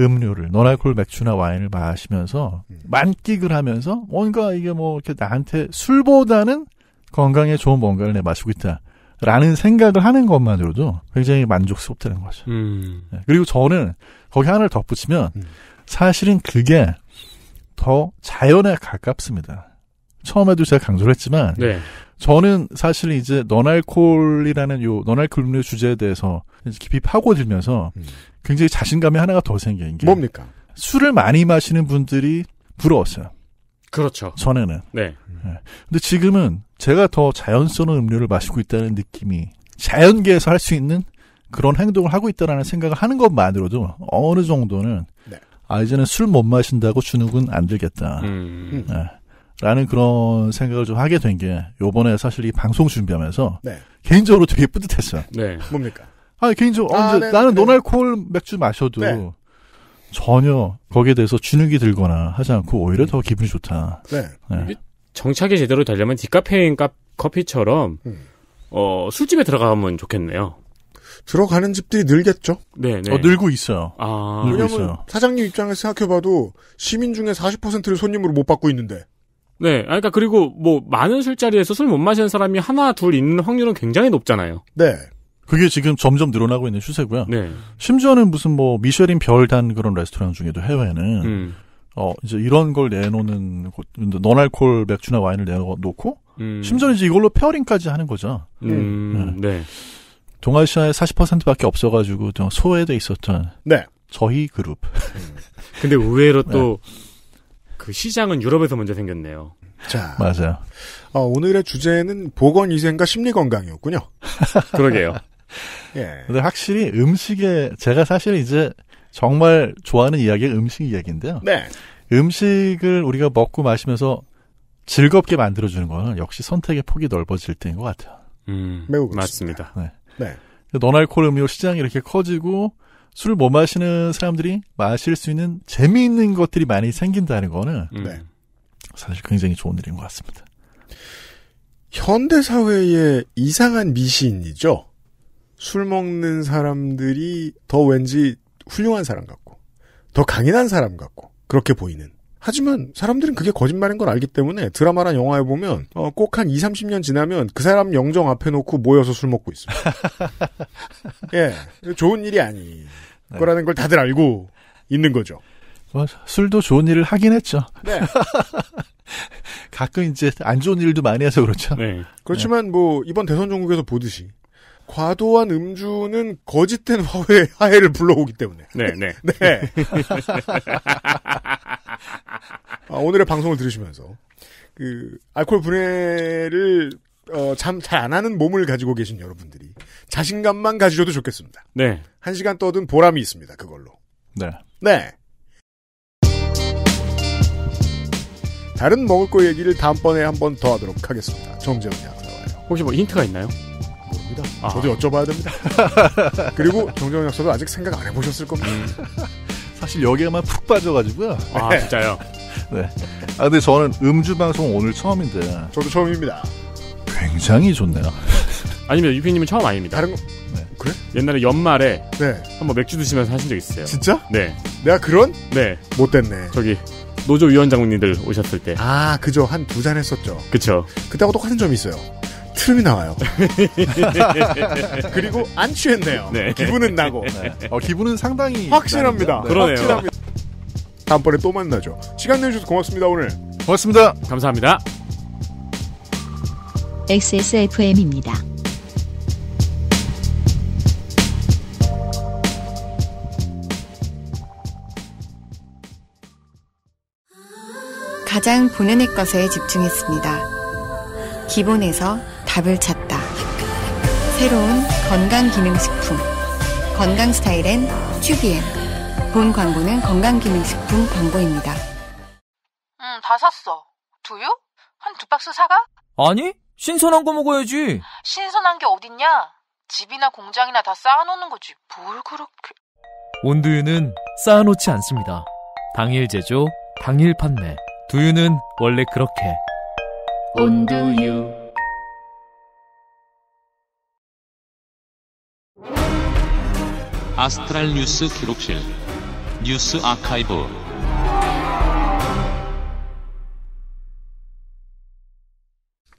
음료를 노알콜 맥주나 와인을 마시면서 음. 만끽을 하면서 뭔가 이게 뭐 이렇게 나한테 술보다는 건강에 좋은 뭔가를 내 마시고 있다. 라는 생각을 하는 것만으로도 굉장히 만족스럽다는 거죠. 음. 네, 그리고 저는 거기 하나를 덧붙이면 음. 사실은 그게 더 자연에 가깝습니다. 처음에도 제가 강조를 했지만 네. 저는 사실 이제 너날콜이라는요너날콜류 주제에 대해서 깊이 파고들면서 음. 굉장히 자신감이 하나가 더 생긴 게 뭡니까? 술을 많이 마시는 분들이 부러웠어요. 그렇죠. 전에는. 네. 예. 근데 지금은 제가 더 자연스러운 음료를 마시고 있다는 느낌이 자연계에서 할 수 있는 그런 행동을 하고 있다라는 생각을 하는 것만으로도 어느 정도는 네. 아 이제는 술 못 마신다고 주눅은 안 들겠다. 음. 예. 라는 그런 생각을 좀 하게 된 게 요번에 사실 이 방송 준비하면서 네. 개인적으로 되게 뿌듯했어요. 네. 뭡니까? 아 개인적으로 어, 아, 어, 나는 논알코올 네. 맥주 마셔도 네. 전혀 거기에 대해서 주눅이 들거나 하지 않고 오히려 음. 더 기분이 좋다. 네. 네. 정착이 제대로 되려면 디카페인 카, 커피처럼 음. 어, 술집에 들어가면 좋겠네요. 들어가는 집들이 늘겠죠? 네, 네, 어, 늘고 있어요. 아, 늘고 왜냐면 있어요. 사장님 입장에서 생각해봐도 시민 중에 40%를 손님으로 못 받고 있는데. 네, 아, 그러니까 그리고 뭐 많은 술자리에서 술 못 마시는 사람이 하나 둘 있는 확률은 굉장히 높잖아요. 네. 그게 지금 점점 늘어나고 있는 추세고요. 네. 심지어는 무슨 뭐 미쉐린 별단 그런 레스토랑 중에도 해외는 에 음. 어 이제 이런 걸 내놓는 논알콜 맥주나 와인을 내놓고 음. 심지어는 이제 이걸로 페어링까지 하는 거죠. 음. 네. 네. 동아시아에 40%밖에 없어가지고 좀 소외돼 있었던 네. 저희 그룹. 음. 근데 의외로 네. 또그 시장은 유럽에서 먼저 생겼네요. 자. 맞아요. 어, 오늘의 주제는 보건 위생과 심리 건강이었군요. 그러게요. 예. 근데 확실히 음식에 제가 사실 이제 정말 좋아하는 이야기가 음식 이야기인데요. 네. 음식을 우리가 먹고 마시면서 즐겁게 만들어주는 거는 역시 선택의 폭이 넓어질 때인 것 같아요. 음, 매우 맞습니다. 맞습니다. 네. 네. 논알코올 음료 시장이 이렇게 커지고 술을 못 마시는 사람들이 마실 수 있는 재미있는 것들이 많이 생긴다는 거는 음. 네. 사실 굉장히 좋은 일인 것 같습니다. 현대 사회의 이상한 미신이죠. 술 먹는 사람들이 더 왠지 훌륭한 사람 같고 더 강인한 사람 같고 그렇게 보이는 하지만 사람들은 그게 거짓말인 걸 알기 때문에 드라마란 영화에 보면 어, 꼭 한 2, 30년 지나면 그 사람 영정 앞에 놓고 모여서 술 먹고 있습니다. 예, 좋은 일이 아니 네. 거라는 걸 다들 알고 있는 거죠. 뭐, 술도 좋은 일을 하긴 했죠. 네. 가끔 이제 안 좋은 일도 많이 해서 그렇죠. 네. 그렇지만 뭐 이번 대선 종국에서 보듯이 과도한 음주는 거짓된 화해, 화해를 불러오기 때문에. 네, 네. 네. 아, 오늘의 방송을 들으시면서, 그, 알코올 분해를, 어, 잠, 잘안 하는 몸을 가지고 계신 여러분들이 자신감만 가지셔도 좋겠습니다. 네. 한 시간 떠든 보람이 있습니다, 그걸로. 네. 네. 다른 먹을 거 얘기를 다음번에 한 번 더 하도록 하겠습니다. 정재훈이 항상 와요. 혹시 뭐 힌트가 있나요? 겁니다. 아. 저도 여쭤봐야 됩니다. 그리고 정정 역사도 아직 생각 안 해보셨을 겁니다. 음. 사실 여기에만 푹 빠져가지고요. 아 네. 진짜요? 네. 아 근데 저는 음주 방송 오늘 처음인데. 저도 처음입니다. 굉장히 좋네요. 아니면 유피님은 처음 아닙니다. 다른 거 네. 그래? 옛날에 연말에 네. 한번 맥주 드시면서 하신 적 있어요. 진짜? 네. 내가 그런? 네. 못됐네. 저기 노조 위원장님들 오셨을 때. 아 그죠 한 두 잔 했었죠. 그쵸. 그때하고 똑같은 점이 있어요. 트름이 나와요. 그리고 안 취했네요. 네. 기분은 나고. 네. 네. 어, 기분은 상당히 확실합니다. 나 네. 그러네요. 확실합니다. 다음번에 또 만나죠. 시간 내주셔서 고맙습니다 오늘. 고맙습니다. 감사합니다. XSFM입니다. 가장 보는 의 것에 집중했습니다. 기본에서 답을 찾다. 새로운 건강기능식품. 건강스타일엔 튜비엔. 본 광고는 건강기능식품 광고입니다. 응, 다 샀어. 두유? 한 두 박스 사가? 아니, 신선한 거 먹어야지. 신선한 게 어딨냐? 집이나 공장이나 다 쌓아놓는 거지. 뭘 그렇게... 온두유는 쌓아놓지 않습니다. 당일 제조, 당일 판매. 두유는 원래 그렇게. 온두유. 아스트랄 뉴스 기록실 뉴스 아카이브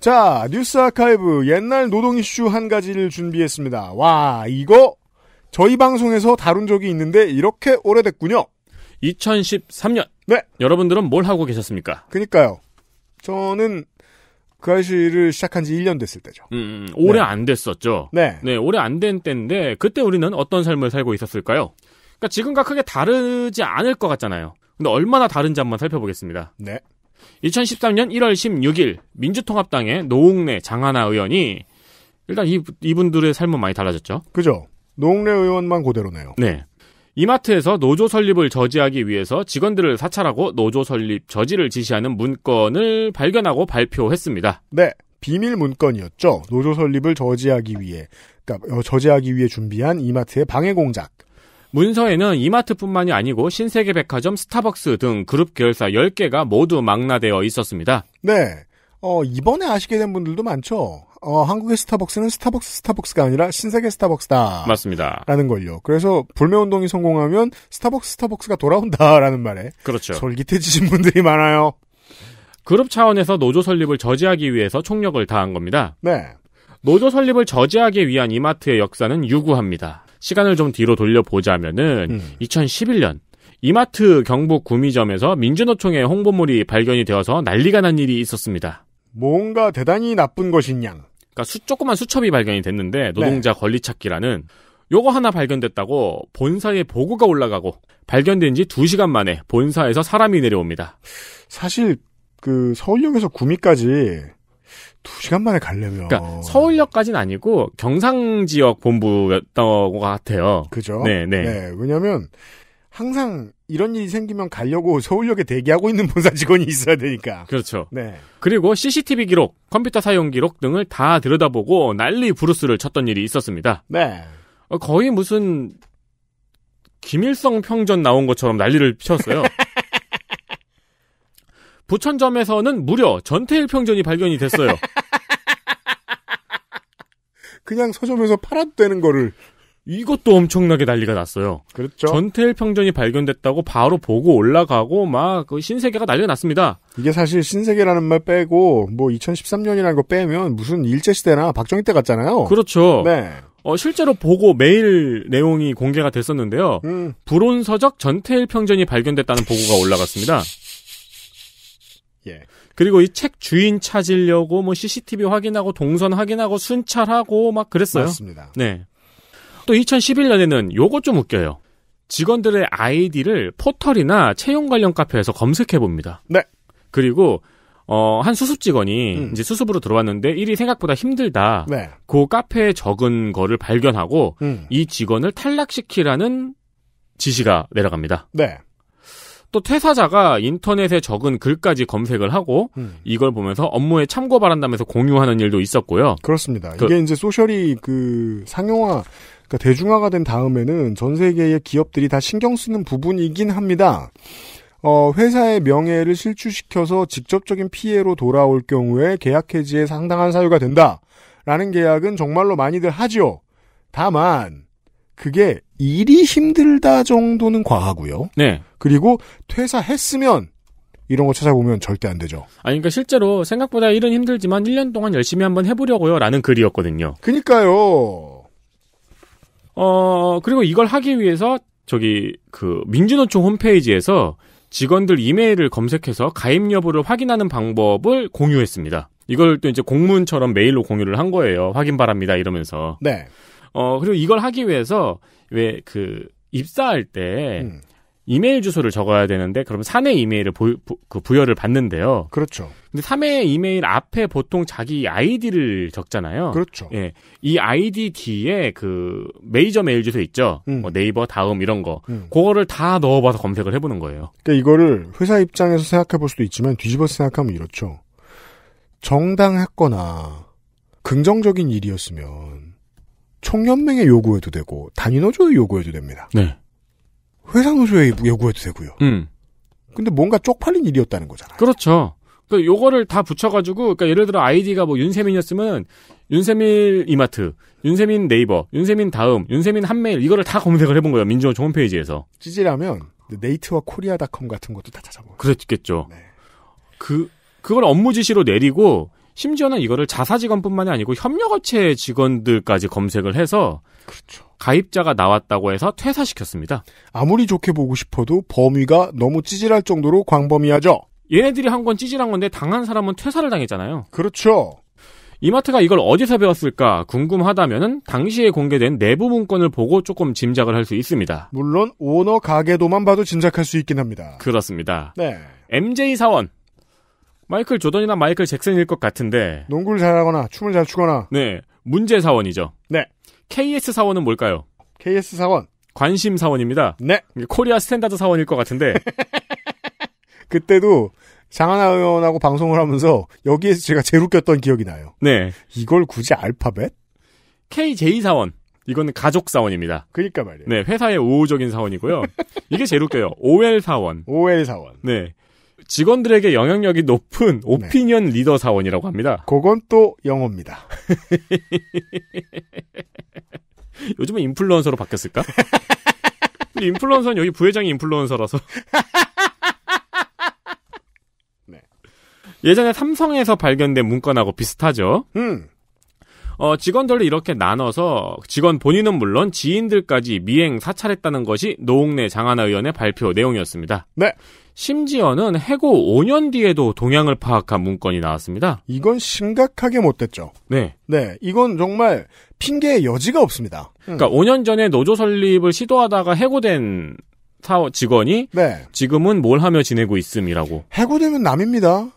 자 뉴스 아카이브 옛날 노동 이슈 한 가지를 준비했습니다. 와 이거 저희 방송에서 다룬 적이 있는데 이렇게 오래됐군요. 2013년. 네. 여러분들은 뭘 하고 계셨습니까? 그니까요. 저는 그아저씨를 시작한 지 1년 됐을 때죠. 음, 음, 음, 오래 네. 안 됐었죠. 네. 네, 오래 안 된 때인데, 그때 우리는 어떤 삶을 살고 있었을까요? 그러니까 지금과 크게 다르지 않을 것 같잖아요. 근데 얼마나 다른지 한번 살펴보겠습니다. 네. 2013년 1월 16일, 민주통합당의 노웅래 장하나 의원이, 일단 이, 이분들의 삶은 많이 달라졌죠. 그죠. 노웅래 의원만 그대로네요. 네. 이마트에서 노조 설립을 저지하기 위해서 직원들을 사찰하고 노조 설립 저지를 지시하는 문건을 발견하고 발표했습니다. 네. 비밀 문건이었죠. 노조 설립을 저지하기 위해, 그러니까 어, 저지하기 위해 준비한 이마트의 방해 공작. 문서에는 이마트뿐만이 아니고 신세계 백화점, 스타벅스 등 그룹 계열사 10개가 모두 망라되어 있었습니다. 네. 어, 이번에 아시게 된 분들도 많죠. 어, 한국의 스타벅스는 스타벅스 스타벅스가 아니라 신세계 스타벅스다. 맞습니다. 라는 걸요. 그래서 불매운동이 성공하면 스타벅스 스타벅스가 돌아온다라는 말에 그렇죠. 솔깃해지신 분들이 많아요. 그룹 차원에서 노조 설립을 저지하기 위해서 총력을 다한 겁니다. 네. 노조 설립을 저지하기 위한 이마트의 역사는 유구합니다. 시간을 좀 뒤로 돌려보자면은 음. 2011년 이마트 경북 구미점에서 민주노총의 홍보물이 발견이 되어서 난리가 난 일이 있었습니다. 뭔가 대단히 나쁜 것인 양. 그러니까 수, 조그만 수첩이 발견이 됐는데 노동자 네. 권리 찾기라는 요거 하나 발견됐다고 본사에 보고가 올라가고 발견된 지 2시간 만에 본사에서 사람이 내려옵니다. 사실 그 서울역에서 구미까지 2시간 만에 가려면 그러니까 서울역까지는 아니고 경상 지역 본부였던 것 같아요. 그죠? 네, 네. 네 왜냐면 항상 이런 일이 생기면 가려고 서울역에 대기하고 있는 본사 직원이 있어야 되니까. 그렇죠. 네. 그리고 CCTV 기록, 컴퓨터 사용 기록 등을 다 들여다보고 난리 부르스를 쳤던 일이 있었습니다. 네. 어, 거의 무슨 김일성 평전 나온 것처럼 난리를 피웠어요 부천점에서는 무려 전태일 평전이 발견이 됐어요. 그냥 서점에서 팔아도 되는 거를. 이것도 엄청나게 난리가 났어요. 그렇죠. 전태일 평전이 발견됐다고 바로 보고 올라가고 막 그 신세계가 난리가 났습니다. 이게 사실 신세계라는 말 빼고 뭐 2013년이라는 거 빼면 무슨 일제 시대나 박정희 때 같잖아요. 그렇죠. 네. 어, 실제로 보고 메일 내용이 공개가 됐었는데요. 음. 불온 서적 전태일 평전이 발견됐다는 보고가 올라갔습니다. 예. 그리고 이 책 주인 찾으려고 뭐 CCTV 확인하고 동선 확인하고 순찰하고 막 그랬어요. 맞습니다. 네. 또 2011년에는 요거 좀 웃겨요. 직원들의 아이디를 포털이나 채용 관련 카페에서 검색해 봅니다. 네. 그리고 어, 한 수습 직원이 음. 이제 수습으로 들어왔는데 일이 생각보다 힘들다. 네. 그 카페에 적은 거를 발견하고 음. 이 직원을 탈락시키라는 지시가 내려갑니다. 네. 또 퇴사자가 인터넷에 적은 글까지 검색을 하고 음. 이걸 보면서 업무에 참고 바란다면서 공유하는 일도 있었고요. 그렇습니다. 그, 이게 이제 소셜이 그 상용화 그러니까 대중화가 된 다음에는 전 세계의 기업들이 다 신경 쓰는 부분이긴 합니다. 어, 회사의 명예를 실추시켜서 직접적인 피해로 돌아올 경우에 계약 해지에 상당한 사유가 된다. 라는 계약은 정말로 많이들 하지요. 다만 그게 일이 힘들다 정도는 과하고요. 네. 그리고 퇴사했으면 이런 거 찾아보면 절대 안 되죠. 아 그러니까 실제로 생각보다 일은 힘들지만 1년 동안 열심히 한번 해보려고요. 라는 글이었거든요. 그니까요. 어, 그리고 이걸 하기 위해서 저기 그 민주노총 홈페이지에서 직원들 이메일을 검색해서 가입 여부를 확인하는 방법을 공유했습니다. 이걸 또 이제 공문처럼 메일로 공유를 한 거예요. 확인 바랍니다. 이러면서. 네. 어, 그리고 이걸 하기 위해서 왜 그 입사할 때 음. 이메일 주소를 적어야 되는데 그러면 사내 이메일을 보, 부, 그 부여를 받는데요. 그렇죠. 근데 사내 이메일 앞에 보통 자기 아이디를 적잖아요. 그렇죠. 예. 이 아이디 뒤에 그 메이저 메일 주소 있죠. 음. 뭐 네이버, 다음 이런 거. 음. 그거를 다 넣어 봐서 검색을 해 보는 거예요. 그러니까 이거를 회사 입장에서 생각해 볼 수도 있지만 뒤집어 생각하면 이렇죠. 정당했거나 긍정적인 일이었으면 총연맹에 요구해도 되고 단위 노조에 요구해도 됩니다. 네. 회사 노조에 요구해도 되고요. 음. 근데 뭔가 쪽팔린 일이었다는 거잖아요. 그렇죠. 그 요거를 다 붙여가지고 그러니까 예를 들어 아이디가 뭐 윤세민이었으면 윤세민 이마트, 윤세민 네이버, 윤세민 다음, 윤세민 한메일 이거를 다 검색을 해본 거예요 민주노총 홈페이지에서. 찌질하면 네이트와 코리아닷컴 같은 것도 다 찾아보고. 그랬겠죠. 네. 그 그걸 업무 지시로 내리고 심지어는 이거를 자사 직원뿐만이 아니고 협력업체 직원들까지 검색을 해서 그렇죠. 가입자가 나왔다고 해서 퇴사시켰습니다. 아무리 좋게 보고 싶어도 범위가 너무 찌질할 정도로 광범위하죠. 얘네들이 한 건 찌질한 건데 당한 사람은 퇴사를 당했잖아요. 그렇죠. 이마트가 이걸 어디서 배웠을까 궁금하다면 당시에 공개된 내부 문건을 보고 조금 짐작을 할 수 있습니다. 물론 오너 가게도만 봐도 짐작할 수 있긴 합니다. 그렇습니다. 네. MJ 사원 마이클 조던이나 마이클 잭슨일 것 같은데 농구를 잘하거나 춤을 잘 추거나 네 문제 사원이죠. 네 KS 사원은 뭘까요? KS 사원 관심 사원입니다. 네 코리아 스탠다드 사원일 것 같은데 그때도 장하나 의원하고 방송을 하면서 여기에서 제가 제일 웃겼던 기억이 나요. 네 이걸 굳이 알파벳? KJ 사원 이건 가족 사원입니다. 그니까 말이에요. 네, 회사의 우호적인 사원이고요. 이게 제일 웃겨요. OL 사원. OL 사원. 네. 직원들에게 영향력이 높은 네. 오피니언 네. 리더 사원이라고 합니다. 그건 또 영어입니다. 요즘은 인플루언서로 바뀌었을까? 인플루언서는 여기 부회장이 인플루언서라서. 네. 예전에 삼성에서 발견된 문건하고 비슷하죠. 음. 어, 직원들을 이렇게 나눠서 직원 본인은 물론 지인들까지 미행 사찰했다는 것이 노웅래 장하나 의원의 발표 내용이었습니다. 네. 심지어는 해고 5년 뒤에도 동향을 파악한 문건이 나왔습니다. 이건 심각하게 못됐죠. 네. 네. 이건 정말 핑계의 여지가 없습니다. 그러니까 음. 5년 전에 노조 설립을 시도하다가 해고된 직원이 네. 지금은 뭘 하며 지내고 있음이라고. 해고되면 남입니다.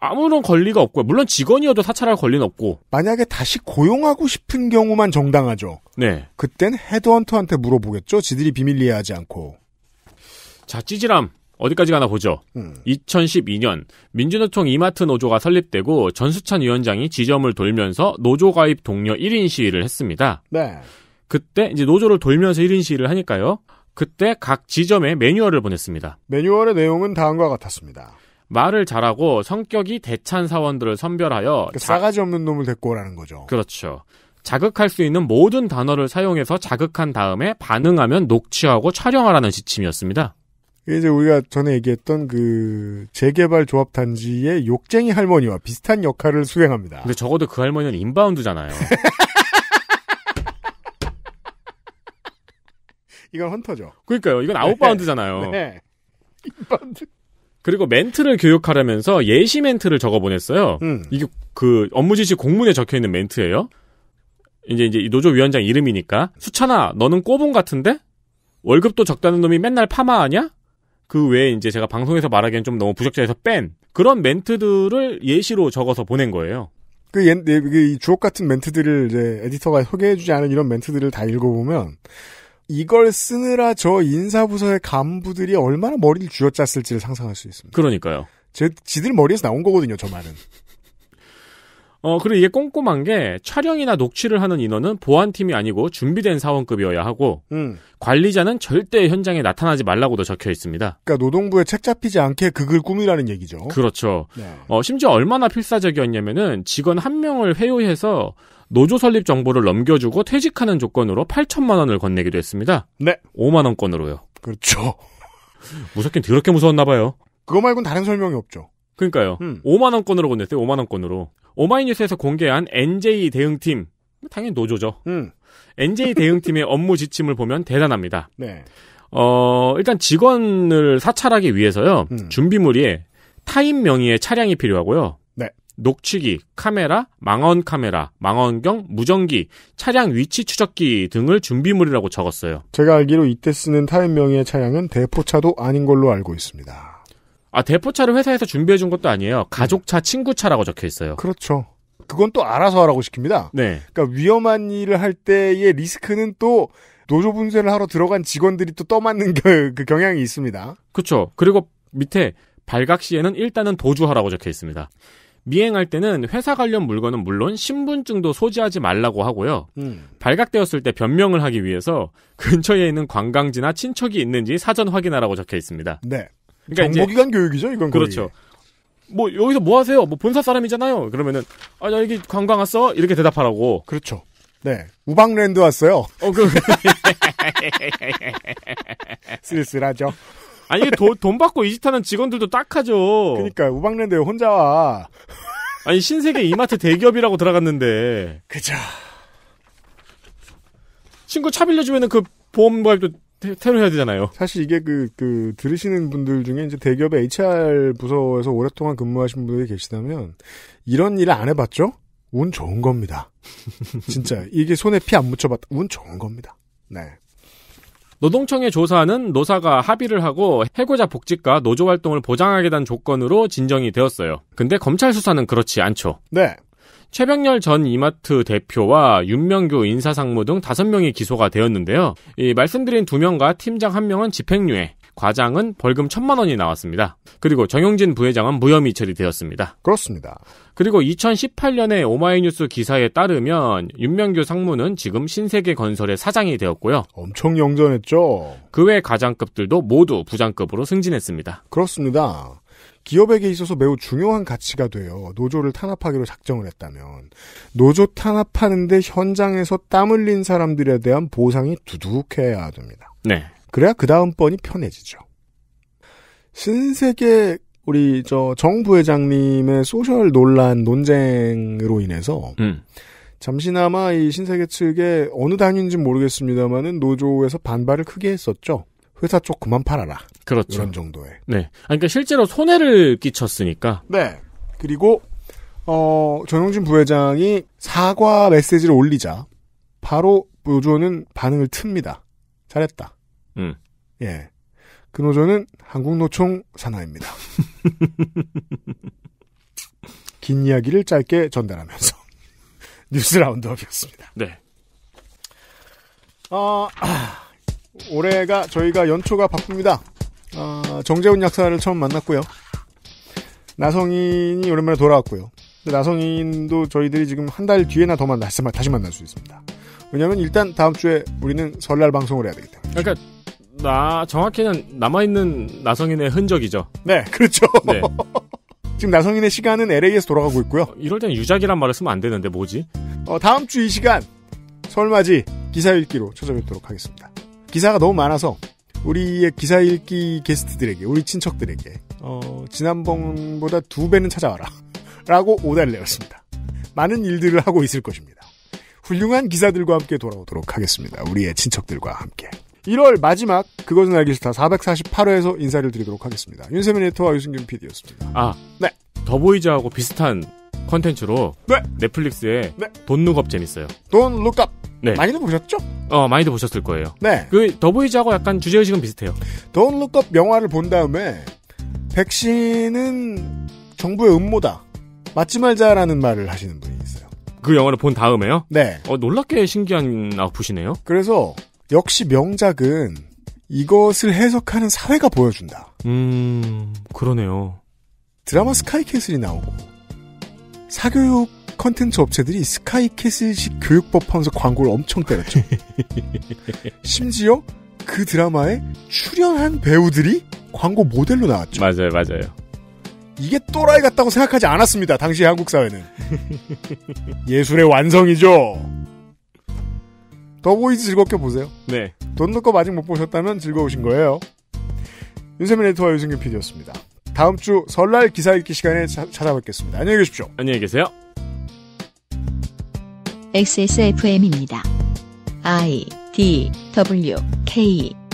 아무런 권리가 없고요. 물론 직원이어도 사찰할 권리는 없고. 만약에 다시 고용하고 싶은 경우만 정당하죠. 네. 그땐 헤드헌터한테 물어보겠죠. 지들이 비밀리에하지 않고. 자, 찌질함. 어디까지 가나 보죠. 음. 2012년 민주노총 이마트 노조가 설립되고 전수찬 위원장이 지점을 돌면서 노조 가입 동료 1인 시위를 했습니다. 네. 그때 이제 노조를 돌면서 1인 시위를 하니까요. 그때 각 지점에 매뉴얼을 보냈습니다. 매뉴얼의 내용은 다음과 같았습니다. 말을 잘하고 성격이 대찬 사원들을 선별하여 그러니까 싸가지 없는 놈을 데리고 오라는 거죠. 그렇죠. 자극할 수 있는 모든 단어를 사용해서 자극한 다음에 반응하면 녹취하고 촬영하라는 지침이었습니다. 이제 우리가 전에 얘기했던 그 재개발 조합 단지의 욕쟁이 할머니와 비슷한 역할을 수행합니다. 근데 적어도 그 할머니는 인바운드잖아요. 이건 헌터죠. 그러니까요. 이건 아웃바운드잖아요. 네. 네. 인바운드. 그리고 멘트를 교육하려면서 예시 멘트를 적어 보냈어요. 음. 이게 그 업무 지시 공문에 적혀 있는 멘트예요. 이제 이제 노조 위원장 이름이니까 수찬아 너는 꼬봉 같은데 월급도 적다는 놈이 맨날 파마하냐? 그 외에 이제 제가 방송에서 말하기엔 좀 너무 부적절해서 뺀 그런 멘트들을 예시로 적어서 보낸 거예요. 그, 예, 그 주옥 같은 멘트들을 이제 에디터가 소개해주지 않은 이런 멘트들을 다 읽어보면 이걸 쓰느라 저 인사부서의 간부들이 얼마나 머리를 쥐어짰을지를 상상할 수 있습니다. 그러니까요. 제, 지들 머리에서 나온 거거든요, 저 말은. 어, 그리고 이게 꼼꼼한 게 촬영이나 녹취를 하는 인원은 보안팀이 아니고 준비된 사원급이어야 하고 음. 관리자는 절대 현장에 나타나지 말라고도 적혀 있습니다. 그러니까 노동부에 책 잡히지 않게 그걸 꾸미라는 얘기죠. 그렇죠. 네. 어, 심지어 얼마나 필사적이었냐면은 직원 한 명을 회유해서 노조 설립 정보를 넘겨주고 퇴직하는 조건으로 8천만 원을 건네기도 했습니다. 네. 5만 원권으로요. 그렇죠. 무섭긴 더렇게 무서웠나 봐요. 그거 말곤 다른 설명이 없죠. 그러니까요. 음. 5만 원권으로 건넸어요. 5만 원권으로. 오마이뉴스에서 공개한 NJ 대응팀 당연히 노조죠. 음. NJ 대응팀의 업무 지침을 보면 대단합니다. 네. 어, 일단 직원을 사찰하기 위해서요. 음. 준비물이 타인 명의의 차량이 필요하고요. 녹취기, 카메라, 망원 카메라, 망원경, 무전기, 차량 위치 추적기 등을 준비물이라고 적었어요. 제가 알기로 이때 쓰는 타인명의의 차량은 대포차도 아닌 걸로 알고 있습니다. 아, 대포차를 회사에서 준비해 준 것도 아니에요. 가족차, 친구차라고 적혀 있어요. 그렇죠. 그건 또 알아서 하라고 시킵니다. 네. 그러니까 위험한 일을 할 때의 리스크는 또 노조 분쇄를 하러 들어간 직원들이 또 떠맞는 그, 그 경향이 있습니다. 그렇죠. 그리고 밑에 발각 시에는 일단은 도주하라고 적혀 있습니다. 미행할 때는 회사 관련 물건은 물론 신분증도 소지하지 말라고 하고요. 음. 발각되었을 때 변명을 하기 위해서 근처에 있는 관광지나 친척이 있는지 사전 확인하라고 적혀 있습니다. 네. 그러니까 정보기관 교육이죠, 이건. 그렇죠. 거의. 뭐 여기서 뭐 하세요? 뭐 본사 사람이잖아요. 그러면은 아, 나 여기 관광 왔어. 이렇게 대답하라고. 그렇죠. 네. 우방랜드 왔어요. 어, 그. 쓸쓸하죠. 아니 돈, 돈 받고 이짓하는 직원들도 딱하죠. 그러니까 우방랜드 혼자 와. 아니 신세계 이마트 대기업이라고 들어갔는데. 그죠. 친구 차 빌려주면은 그 보험 가입도 테러 해야 되잖아요. 사실 이게 그, 그, 들으시는 분들 중에 이제 대기업의 HR 부서에서 오랫동안 근무하신 분들이 계시다면, 이런 일을 안 해봤죠? 운 좋은 겁니다. 진짜, 이게 손에 피 안 묻혀봤다. 운 좋은 겁니다. 네. 노동청의 조사는 노사가 합의를 하고 해고자 복직과 노조 활동을 보장하게 된 조건으로 진정이 되었어요. 근데 검찰 수사는 그렇지 않죠. 네. 최병렬 전 이마트 대표와 윤명규 인사상무 등5 명이 기소가 되었는데요. 이 말씀드린 2 명과 팀장 1 명은 집행유예, 과장은 벌금 천만 원이 나왔습니다. 그리고 정용진 부회장은 무혐의 처리되었습니다. 그렇습니다. 그리고 2018년에 오마이뉴스 기사에 따르면 윤명규 상무는 지금 신세계 건설의 사장이 되었고요. 엄청 영전했죠. 그 외 과장급들도 모두 부장급으로 승진했습니다. 그렇습니다. 기업에게 있어서 매우 중요한 가치가 돼요. 노조를 탄압하기로 작정을 했다면. 노조 탄압하는데 현장에서 땀 흘린 사람들에 대한 보상이 두둑해야 됩니다. 네. 그래야 그 다음 번이 편해지죠. 신세계 우리 저정 부회장님의 소셜 논란 논쟁으로 인해서 음. 잠시나마 이 신세계 측에 어느 단위인지 모르겠습니다만은 노조에서 반발을 크게 했었죠. 회사 쪽 그만 팔아라. 그렇죠. 이런 정도에 네. 아 그러니까 실제로 손해를 끼쳤으니까. 네. 그리고 어 전용진 부회장이 사과 메시지를 올리자 바로 노조는 반응을 틉니다. 잘했다. 음. 예. 그 노조는 한국노총 산하입니다. 긴 이야기를 짧게 전달하면서 뉴스 라운드업이었습니다. 네. 어, 아, 올해가 저희가 연초가 바쁩니다. 아, 정재훈 약사를 처음 만났고요. 나성인이 오랜만에 돌아왔고요. 근데 나성인도 저희들이 지금 한 달 뒤에나 더 만나, 다시 만날 수 있습니다. 왜냐면 일단 다음 주에 우리는 설날 방송을 해야 되기 때문에. 그러니까 나 정확히는 남아있는 나성인의 흔적이죠. 네, 그렇죠. 네. 지금 나성인의 시간은 LA에서 돌아가고 있고요. 어, 이럴 땐 유작이란 말을 쓰면 안 되는데 뭐지? 어, 다음 주 이 시간 설맞이 기사 읽기로 찾아뵙도록 하겠습니다. 기사가 너무 많아서 우리의 기사 읽기 게스트들에게 우리 친척들에게 어, 지난번보다 두 배는 찾아와라 라고 오달 내었습니다. 많은 일들을 하고 있을 것입니다. 훌륭한 기사들과 함께 돌아오도록 하겠습니다. 우리의 친척들과 함께. 1월 마지막 그것은 알기 싫다 448회에서 인사를 드리도록 하겠습니다. 윤세민 에터와 유승균 PD였습니다. 아, 네. 더보이즈하고 비슷한 컨텐츠로 네. 넷플릭스에 네. 돈 룩업 재밌어요. 돈 룩업. 네. 많이도 보셨죠? 어, 많이도 보셨을 거예요. 네. 그 더보이즈하고 약간 주제 의식은 비슷해요. 돈 룩업 영화를 본 다음에 백신은 정부의 음모다. 맞지 말자라는 말을 하시는 분이 있어요. 그 영화를 본 다음에요? 네. 어, 놀랍게 신기한 아프시네요. 그래서 역시 명작은 이것을 해석하는 사회가 보여준다. 음, 그러네요. 드라마 스카이캐슬이 나오고 사교육 컨텐츠 업체들이 스카이캐슬식 교육법 하면서 광고를 엄청 때렸죠. 심지어 그 드라마에 출연한 배우들이 광고 모델로 나왔죠. 맞아요, 맞아요. 이게 또라이 같다고 생각하지 않았습니다. 당시 한국 사회는. 예술의 완성이죠. 더보이즈 즐겁게 보세요. 네. 돈넣고 아직 못 보셨다면 즐거우신 거예요. 윤세민 에디터와 유승균 PD였습니다. 다음 주 설날 기사 읽기 시간에 자, 찾아뵙겠습니다. 안녕히 계십시오. 안녕히 계세요. XSFM입니다. I D W K